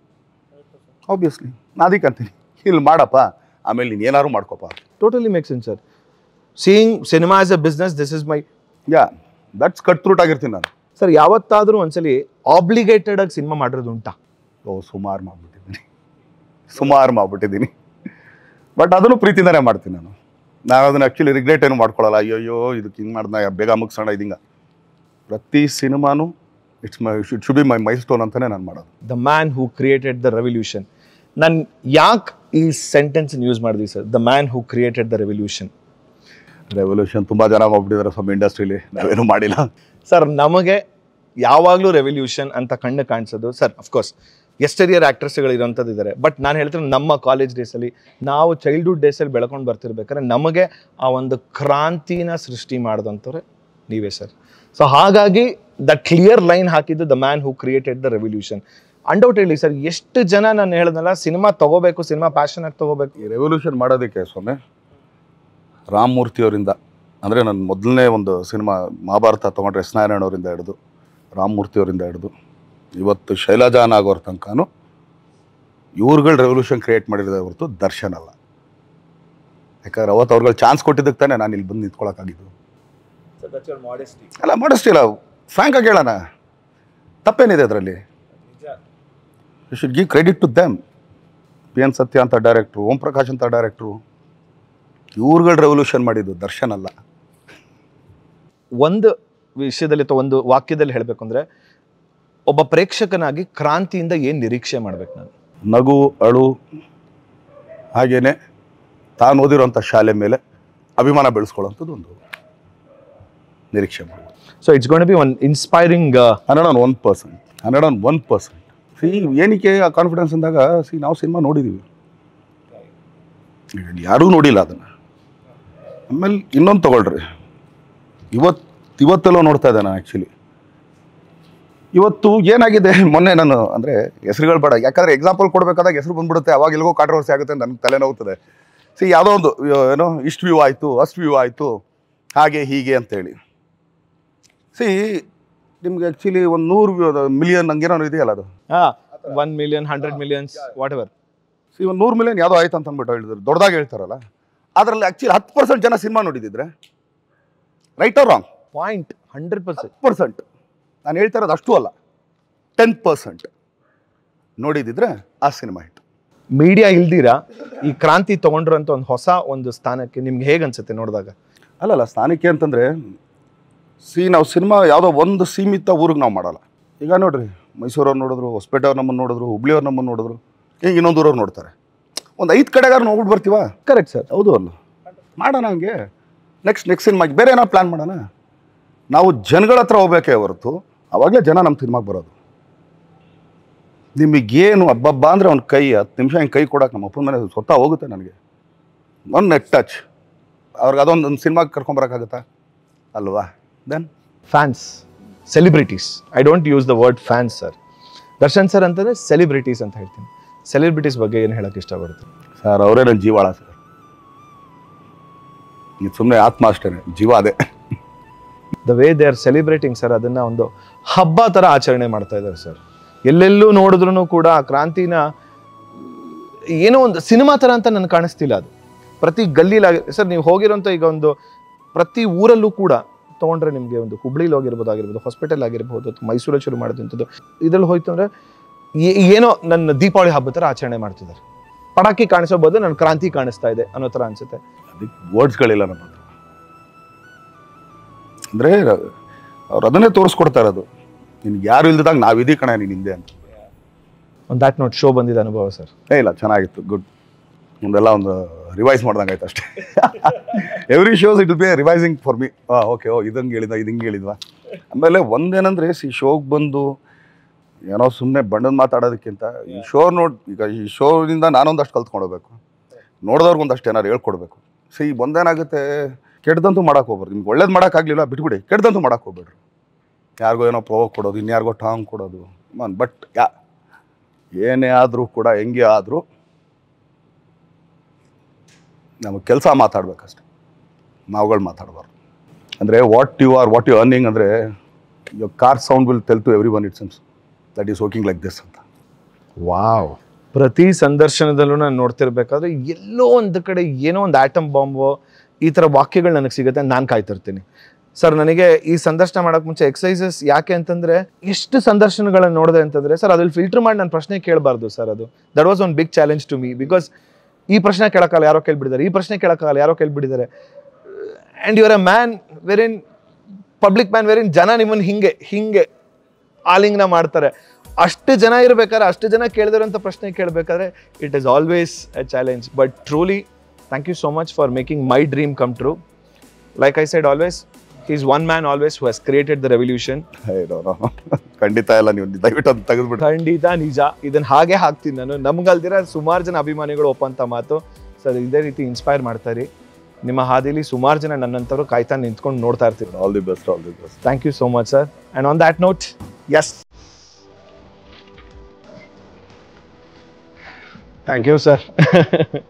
obviously ನಾನು ಅದಕ್ಕೆ ಅಂತೀನಿ ಇಲ್ಲಿ ಮಾಡಪ್ಪ ಆಮೇಲೆ ನೀನು ಏನಾದ್ರು ಮಾಡ್ಕೊಪ್ಪ totally make sir seeing cinema as a business this is my yeah that's cut throat ಆಗಿರ್ತೀನಿ ನಾನು ಸರ್ ಯಾವತ್ತಾದರೂ ಒಂದ್ಸಲಿ ಆಬ್ಲಿಗೇಟೆಡ್ ಆಗಿ ಸಿನಿಮಾ ಮಾಡಿರೋದು ಉಂಟಾ ಓ ಸುಮಾರು ಮಾಡಿಬಿಟ್ಟಿದ್ದೀನಿ ಸುಮಾರು ಮಾಡಿಬಿಟ್ಟಿದ್ದೀನಿ ಬಟ್ ಅದನ್ನು ಪ್ರೀತಿಯಿಂದನೇ ಮಾಡ್ತೀನಿ ನಾನು ನಾನು ಅದನ್ನು ಆ್ಯಕ್ಚುಲಿ ರಿಗ್ರೆಟ್ ಏನು ಮಾಡ್ಕೊಳ್ಳಲ್ಲ ಅಯ್ಯೋ ಇದಕ್ಕೆ ಹಿಂಗೆ ಮಾಡ್ದೆ ಬೇಗ ಮುಗಿಸೋಣ ಇದೀಗ ಪ್ರತಿ ಸಿನಿಮಾನು it's my should should be my milestone ಅಂತಲೇ ನಾನು ಮಾಡೋದು the man who created the revolution ನಾನು ಯಾಕೆ ಈ ಸೆಂಟೆನ್ಸ್ ಯೂಸ್ ಮಾಡಿದ್ವಿ sir the man who created the revolution revolution ತುಂಬ ಜನ ಹೋಗ್ಬಿಟ್ಟಿದ್ದಾರೆ ಸ್ವಲ್ಪ ಇಂಡಸ್ಟ್ರೀಲಿ ನಾವೇನು ಮಾಡಿಲ್ಲ ಸರ್ ನಮಗೆ ಯಾವಾಗಲೂ ರೆವಲ್ಯೂಷನ್ ಅಂತ ಕಣ್ಣು ಕಾಣಿಸೋದು ಸರ್ ಅಫ್ಕೋರ್ಸ್ ಎಸ್ಟೆರಿಯರ್ ಇರೋಂಥದ್ದು ಇದ್ದಾರೆ ಬಟ್ ನಾನು ಹೇಳ್ತೀನಿ ನಮ್ಮ ಕಾಲೇಜ್ ಡೇಸಲ್ಲಿ ನಾವು ಚೈಲ್ಡ್ಹುಡ್ ಡೇಸಲ್ಲಿ ಬೆಳ್ಕೊಂಡು ಬರ್ತಿರ್ಬೇಕಾದ್ರೆ ನಮಗೆ ಆ ಒಂದು ಕ್ರಾಂತಿನ ಸೃಷ್ಟಿ ಮಾಡಿದಂಥವ್ರೆ ನೀವೇ ಸರ್ ಸೊ ಹಾಗಾಗಿ ದ ಕ್ಲಿಯರ್ ಲೈನ್ ಹಾಕಿದ್ದು the man who created the revolution ಹೇಳಿ ಸರ್ ಎಷ್ಟು ಜನ ನಾನು ಹೇಳ್ದಲ್ಲ ಸಿನಿಮಾ ತಗೋಬೇಕು ಸಿನಿಮಾ ಪ್ಯಾಷನ್ ಆಗಿ ತೊಗೋಬೇಕು ಈ ರೆವಲ್ಯೂಷನ್ ಮಾಡೋದಕ್ಕೆ ಸ್ವಾಮಿ ರಾಮಮೂರ್ತಿಯವರಿಂದ ಅಂದರೆ ನಾನು ಮೊದಲನೇ ಒಂದು ಸಿನಿಮಾ ಮಹಾಭಾರತ ತೊಗೊಂಡ್ರೆ ಎಸ್ ನಾರಾಯಣವರಿಂದ ಹಿಡಿದು ಮೂರ್ತಿಯವರಿಂದ ಹಿಡಿದು ಇವತ್ತು ಶೈಲಾಜಾನ್ ಆಗೋರ ತನಕನೂ ಇವ್ರುಗಳು ರೆವಲ್ಯೂಷನ್ ಕ್ರಿಯೇಟ್ ಮಾಡಿರೋದ ಹೊರತು ದರ್ಶನ್ ಅಲ್ಲ ಯಾಕಂದ್ರೆ ಅವತ್ತು ಅವ್ರುಗಳು ಚಾನ್ಸ್ ಕೊಟ್ಟಿದ್ದಕ್ಕೆ ತಾನೇ ನಾನು ಇಲ್ಲಿ ಬಂದು ನಿಂತ್ಕೊಳಕ್ಕಾಗಿದ್ದು ಅಲ್ಲ ಮಾಡಿಸ್ಟಿ ಇಲ್ಲ ಆಗಿ ಹೇಳೋಣ ತಪ್ಪೇನಿದೆ ಅದರಲ್ಲಿ you should give credit to them P N Satya ಅಂತ ಡೈರೆಕ್ಟ್ರು ಓಂ ಪ್ರಕಾಶ್ ಅಂತ ಡೈರೆಕ್ಟ್ರು ಇವ್ರುಗಳು ರೆವಲ್ಯೂಷನ್ ಮಾಡಿದ್ದು ದರ್ಶನ್ ಅಲ್ಲ ಒಂದು ವಿಷಯದಲ್ಲಿ ಅಥವಾ ಒಂದು ವಾಕ್ಯದಲ್ಲಿ ಹೇಳಬೇಕು ಅಂದರೆ ಒಬ್ಬ ಪ್ರೇಕ್ಷಕನಾಗಿ ಕ್ರಾಂತಿಯಿಂದ ಏನು ನಿರೀಕ್ಷೆ ಮಾಡ್ಬೇಕು ನಾನು ನಗು ಅಳು ಹಾಗೇನೆ ತಾನು ಓದಿರೋಂಥ ಶಾಲೆ ಮೇಲೆ ಅಭಿಮಾನ ಬೆಳೆಸ್ಕೊಳ್ಳೋಂಥದ್ದು ಒಂದು ನಿರೀಕ್ಷೆ ಮಾಡ್ಬೋದು so it's gonna be one inspiring hundred and one percent hundred and one percent see ಏನಕ್ಕೆ ಆ ಕಾನ್ಫಿಡೆನ್ಸ್ ಅಂದಾಗ ಸಿ ನಾವು ಸಿನಿಮಾ ನೋಡಿದ್ದೀವಿ ಯಾರೂ ನೋಡಿಲ್ಲ ಅದನ್ನು ಆಮೇಲೆ ಇನ್ನೊಂದು ತೊಗೊಳ್ರಿ ಇವತ್ತು ಇವತ್ತೆಲ್ಲೋ ನೋಡ್ತಾ ಇದ್ದೆ ನಾನು ಆ್ಯಕ್ಚುಲಿ ಇವತ್ತು ಏನಾಗಿದೆ ಮೊನ್ನೆ ನಾನು ಅಂದರೆ ಹೆಸರುಗಳು ಬೇಡ ಯಾಕಂದರೆ ಎಕ್ಸಾಂಪಲ್ ಕೊಡಬೇಕಾದಾಗ ಹೆಸರು ಬಂದ್ಬಿಡುತ್ತೆ ಅವಾಗ ಎಲ್ಲಿಗೋ ಕಾಂಟ್ರವರ್ಸಿ ಆಗುತ್ತೆ ನನಗೆ ತಲೆನೋವುತ್ತದೆ ಸಿ ಯಾವುದೋ ಒಂದು ಏನೋ ಇಷ್ಟು ವ್ಯೂ ಆಯಿತು ಅಷ್ಟು ವ್ಯೂ ಆಯಿತು ಹಾಗೆ ಹೀಗೆ ಅಂತೇಳಿ ಸಿ ನಿಮ್ಗೆ ಆ್ಯಕ್ಚುಲಿ ಒಂದು ನೂರು ಮಿಲಿಯನ್ ಹಂಗೇನೋ ಇದೆಯಲ್ಲ ಅದು one million hundred millions whatever see ಒಂದು ನೂರು ಮಿಲಿಯನ್ ಯಾವುದೋ ಆಯ್ತು ಅಂತಂದ್ಬಿಟ್ಟು ಹೇಳಿದ್ರು ದೊಡ್ಡದಾಗಿ ಹೇಳ್ತಾರಲ್ಲ ಅದರಲ್ಲಿ ಆ್ಯಕ್ಚುಲಿ ಹತ್ತು ಪರ್ಸೆಂಟ್ ಜನ ಸಿನಿಮಾ ನೋಡಿದಿದ್ರೆ right or wrong point hundred percent percent ನಾನು ಹೇಳ್ತಾ ಇರೋದು ಅಷ್ಟು ಅಲ್ಲ ಟೆನ್ ಪರ್ಸೆಂಟ್ ನೋಡಿದಿದ್ರೆ ಆ ಸಿನಿಮಾ ಹಿಟ್ ಮೀಡಿಯಾ ಇಲ್ದಿರಾ ಈ ಕ್ರಾಂತಿ ತಗೊಂಡ್ರಂತ ಒಂದು ಹೊಸ ಒಂದು ಸ್ಥಾನಕ್ಕೆ ನಿಮ್ಗೆ ಹೇಗೆ ಅನ್ಸುತ್ತೆ ನೋಡಿದಾಗ ಅಲ್ಲಲ್ಲ ಸ್ಥಾನಕ್ಕೆ ಅಂತಂದರೆ ಸಿ ನಾವು ಸಿನಿಮಾ ಯಾವುದೋ ಒಂದು ಸೀಮಿತ ಊರಿಗೆ ನಾವು ಮಾಡಲ್ಲ ಈಗ ನೋಡಿರಿ ಮೈಸೂರವ್ರು ನೋಡಿದ್ರು ಹೊಸಪೇಟೆಯವ್ರು ನಮ್ಮನ್ನು ನೋಡಿದ್ರು ಹುಬ್ಳಿಯವ್ರು ನಮ್ಮನ್ನು ನೋಡಿದ್ರು ಈಗ ಇನ್ನೊಂದು ಊರವ್ರು ನೋಡ್ತಾರೆ ಒಂದು ಐದು ಕಡೆಗಾರು ನೋಡ್ಬಿಟ್ಟು ಬರ್ತೀವ ಕರೆಕ್ಟ್ ಸರ್ ಹೌದು ಅಲ್ಲ ಮಾಡೋಣ ಹಂಗೆ ನೆಕ್ಸ್ಟ್ ನೆಕ್ಸ್ಟ್ ಸಿನಿಮಾಗೆ ಬೇರೆ ಏನೋ ಪ್ಲ್ಯಾನ್ ಮಾಡೋಣ ನಾವು ಜನಗಳ ಹತ್ರ ಹೋಗ್ಬೇಕೇ ಹೊರತು ಆವಾಗಲೇ ಜನ ನಮ್ಮ ಸಿನಿಮಾಗೆ ಬರೋದು ನಿಮಗೇನು ಹಬ್ಬಬ್ಬ ಅಂದರೆ ಅವ್ನ ಕೈ ಹತ್ತು ನಿಮಿಷ ಹಿಂಗೆ ಕೈ ಕೊಡೋಕೆ ನಮ್ಮ ಅಪ್ಪನ ಮನೆ ಸ್ವತಃ ಹೋಗುತ್ತೆ ನನಗೆ ಒನ್ ನೆಟ್ ಟಚ್ ಅವ್ರಿಗೆ ಅದೊಂದು ಒಂದು ಸಿನಿಮಾಗೆ ಕರ್ಕೊಂಬರೋಕ್ಕಾಗುತ್ತಾ ಅಲ್ವಾ then fans celebrities I don't use the word fans sir Darshan sir ಅಂತಂದರೆ ಸೆಲಿಬ್ರಿಟೀಸ್ ಅಂತ ಹೇಳ್ತೀನಿ ಸೆಲಿಬ್ರಿಟೀಸ್ ಬಗ್ಗೆ ಏನು ಹೇಳೋಕೆ ಇಷ್ಟಪಡ್ತೀನಿ ಸರ್ ಅವರೇ ನನ್ನ ಜೀವಾಳ ಸರ್ ನೀವು ಸುಮ್ಮನೆ ಆತ್ಮ ಅಷ್ಟೇ ಜೀವ ಅದೇ the way they are celebrating sir ಅದನ್ನ ಒಂದು ಹಬ್ಬ ತರ ಆಚರಣೆ ಮಾಡ್ತಾ ಇದ್ದಾರೆ ಸರ್ ಎಲ್ಲೆಲ್ಲೂ ನೋಡಿದ್ರು ಕೂಡ ಕ್ರಾಂತಿನ ಏನೋ ಒಂದು ಸಿನಿಮಾ ತರ ಅಂತ ನನಗೆ ಕಾಣಿಸ್ತಿಲ್ಲ ಅದು ಪ್ರತಿ ಗಲ್ಲಿಲಾಗಿ ಸರ್ ನೀವು ಹೋಗಿರೋಂಥ ಈಗ ಒಂದು ಪ್ರತಿ ಊರಲ್ಲೂ ಕೂಡ ತೊಗೊಂಡ್ರೆ ನಿಮಗೆ ಒಂದು ಹುಬ್ಳಿಲಿ ಹೋಗಿರ್ಬೋದು ಆಗಿರ್ಬೋದು ಹಾಸ್ಪಿಟಲ್ ಆಗಿರ್ಬೋದು ಅಥವಾ ಮೈಸೂರಲ್ಲಿ ಶುರು ಮಾಡಿದಂಥದ್ದು ಇದರಲ್ಲಿ ಹೋಯ್ತು ಅಂದರೆ ಏನೋ ನನ್ನ ದೀಪಾವಳಿ ಹಬ್ಬ ಥರ ಆಚರಣೆ ಮಾಡ್ತಿದ್ದಾರೆ ಪಟಾಕಿ ಕಾಣಿಸೋ ನನ್ನ ಕ್ರಾಂತಿ ಕಾಣಿಸ್ತಾ ಇದೆ ಅನ್ನೋ ಥರ ಅನಿಸುತ್ತೆ ಅದಕ್ಕೆ ವರ್ಡ್ಸ್ಗಳಿಲ್ಲ ನಮ್ಮ ಅಂದರೆ ಅವ್ರು ಅದನ್ನೇ ತೋರಿಸ್ಕೊಡ್ತಾರೆ ಅದು ನಿನ್ಗೆ ಯಾರು ಇಲ್ದಾಗ ಇದೀ ಕಣ ನೀನು ಹಿಂದೆ ಅಂತ ಒಂದು ದಾಟ್ ನೋಟ್ ಶೋ ಬಂದಿದೆ ಅನುಭವ ಸರ್ ಏ ಇಲ್ಲ ಚೆನ್ನಾಗಿತ್ತು ಗುಡ್ ಮುಂದೆಲ್ಲ ಒಂದು ರಿವೈಸ್ ಮಾಡ್ದಂಗೆ ಆಯ್ತು ಅಷ್ಟೇ every shows it be revising for me okay ಓ ಇದಂಗೆ ಹೇಳಿದ ಇದಂಗೆ ಹೇಳಿದ್ವಾ ಆಮೇಲೆ ಒಂದೇನಂದರೆ ಈ ಶೋಗೆ ಬಂದು ಏನೋ ಸುಮ್ಮನೆ ಬಂಡನ್ ಮಾತಾಡೋದಕ್ಕಿಂತ ಈ ಶೋ ನೋಡಿ ಈಗ ಈ ಶೋನಿಂದ ನಾನೊಂದಷ್ಟು ಕಲ್ತ್ಕೊಂಡೋಗ್ಬೇಕು ನೋಡಿದವ್ರಿಗೊಂದಷ್ಟು ಏನಾದ್ರು ಹೇಳ್ಕೊಡ್ಬೇಕು ಸೊ ಈ ಒಂದೇನಾಗುತ್ತೆ ಕೆಟ್ಟದಂತೂ ಮಾಡಕ್ಕೆ ಹೋಗ್ಬಾರ್ದು ನಿಮ್ಗೆ ಒಳ್ಳೇದು ಮಾಡೋಕ್ಕಾಗಲಿಲ್ಲ ಬಿಟ್ಬಿಡಿ ಕೆಟ್ಟದಂತೂ ಮಾಡೋಕೆ ಹೋಗ್ಬೇಡ್ರಿ ಯಾರಿಗೋ ಏನೋ ಪ್ರೋವ್ ಕೊಡೋದು ಇನ್ಯಾರಿಗೋ ಟಾಂಗ್ ಕೊಡೋದು ಮನ್ ಬಟ್ ಯಾ ಏನೇ ಆದರೂ ಕೂಡ ಹೆಂಗೆ ಆದರೂ ನಮಗೆ ಕೆಲಸ ಮಾತಾಡ್ಬೇಕಷ್ಟೆ ನಾವುಗಳು ಮಾತಾಡಬಾರ್ದು ಅಂದರೆ what you are what you earning ಅಂದರೆ your car sound will tell to everyone it sense that is working like this ಅಂತ ವಾವ್ ಪ್ರತಿ ಸಂದರ್ಶನದಲ್ಲೂ ನಾನು ನೋಡ್ತಿರ್ಬೇಕಾದ್ರೆ ಎಲ್ಲೋ ಒಂದು ಕಡೆ ಏನೋ ಒಂದು ಆಟಮ್ ಬಾಂಬು ಈ ಥರ ವಾಕ್ಯಗಳು ನನಗೆ ಸಿಗುತ್ತೆ ನಾನು ಕಾಯ್ತಿರ್ತೀನಿ ಸರ್ ನನಗೆ ಈ ಸಂದರ್ಶನ ಮಾಡೋಕ್ಕೆ ಮುಂಚೆ ಎಕ್ಸಸೈಸಸ್ ಯಾಕೆ ಅಂತಂದರೆ ಎಷ್ಟು ಸಂದರ್ಶನಗಳನ್ನು ನೋಡಿದೆ ಅಂತಂದರೆ ಸರ್ ಅದ್ರಲ್ಲಿ ಫಿಲ್ಟರ್ ಮಾಡಿ ನಾನು ಪ್ರಶ್ನೆ ಕೇಳಬಾರ್ದು ಸರ್ ಅದು that was one big challenge to me because ಈ ಪ್ರಶ್ನೆ ಕೇಳೋಕ್ಕಲ್ಲ ಯಾರೋ ಕೇಳಿಬಿಡಿದ್ದಾರೆ ಈ ಪ್ರಶ್ನೆ ಕೇಳೋಕ್ಕಾಗಲ್ಲ ಯಾರೋ ಕೇಳ್ಬಿಟ್ಟಿದ್ದಾರೆ and you're a man very in public man very in ಜನ ನಿಮ್ಮನ್ನು ಹಿಂಗೆ ಹಿಂಗೆ ಆಲಿಂಗ್ನ ಮಾಡ್ತಾರೆ ಅಷ್ಟು ಜನ ಇರಬೇಕಾದ್ರೆ ಅಷ್ಟು ಜನ ಕೇಳಿದಿರೋಂಥ ಪ್ರಶ್ನೆ ಕೇಳಬೇಕಾದ್ರೆ it is always a challenge but truly Thank you so much for making my dream come true. Like I said, always, he's one man always who has created the ಖಂಡಿತ ಇಲ್ಲ ನೀವು ದಯವಿಟ್ಟು ಖಂಡಿತ ನಿಜ ಇದನ್ನ ಹಾಗೆ ಹಾಕ್ತೀನಿ ನಾನು ನಮ್ಗಲ್ದಿರ ಸುಮಾರು ಜನ ಅಭಿಮಾನಿಗಳು ಒಪ್ಪಂತ ಮಾತು ಸರ್ ಇದೇ ರೀತಿ ಇನ್ಸ್ಪೈರ್ ಮಾಡ್ತಾರೆ ನಿಮ್ಮ ಹಾದಿಲಿ ಸುಮಾರು ಜನ ನನ್ನಂತವರು ಕಾಯ್ತಾನ ನಿಂತ್ಕೊಂಡು ನೋಡ್ತಾ ಇರ್ತೀವಿ all the best all the best thank you so much sir and on that note yes thank you sir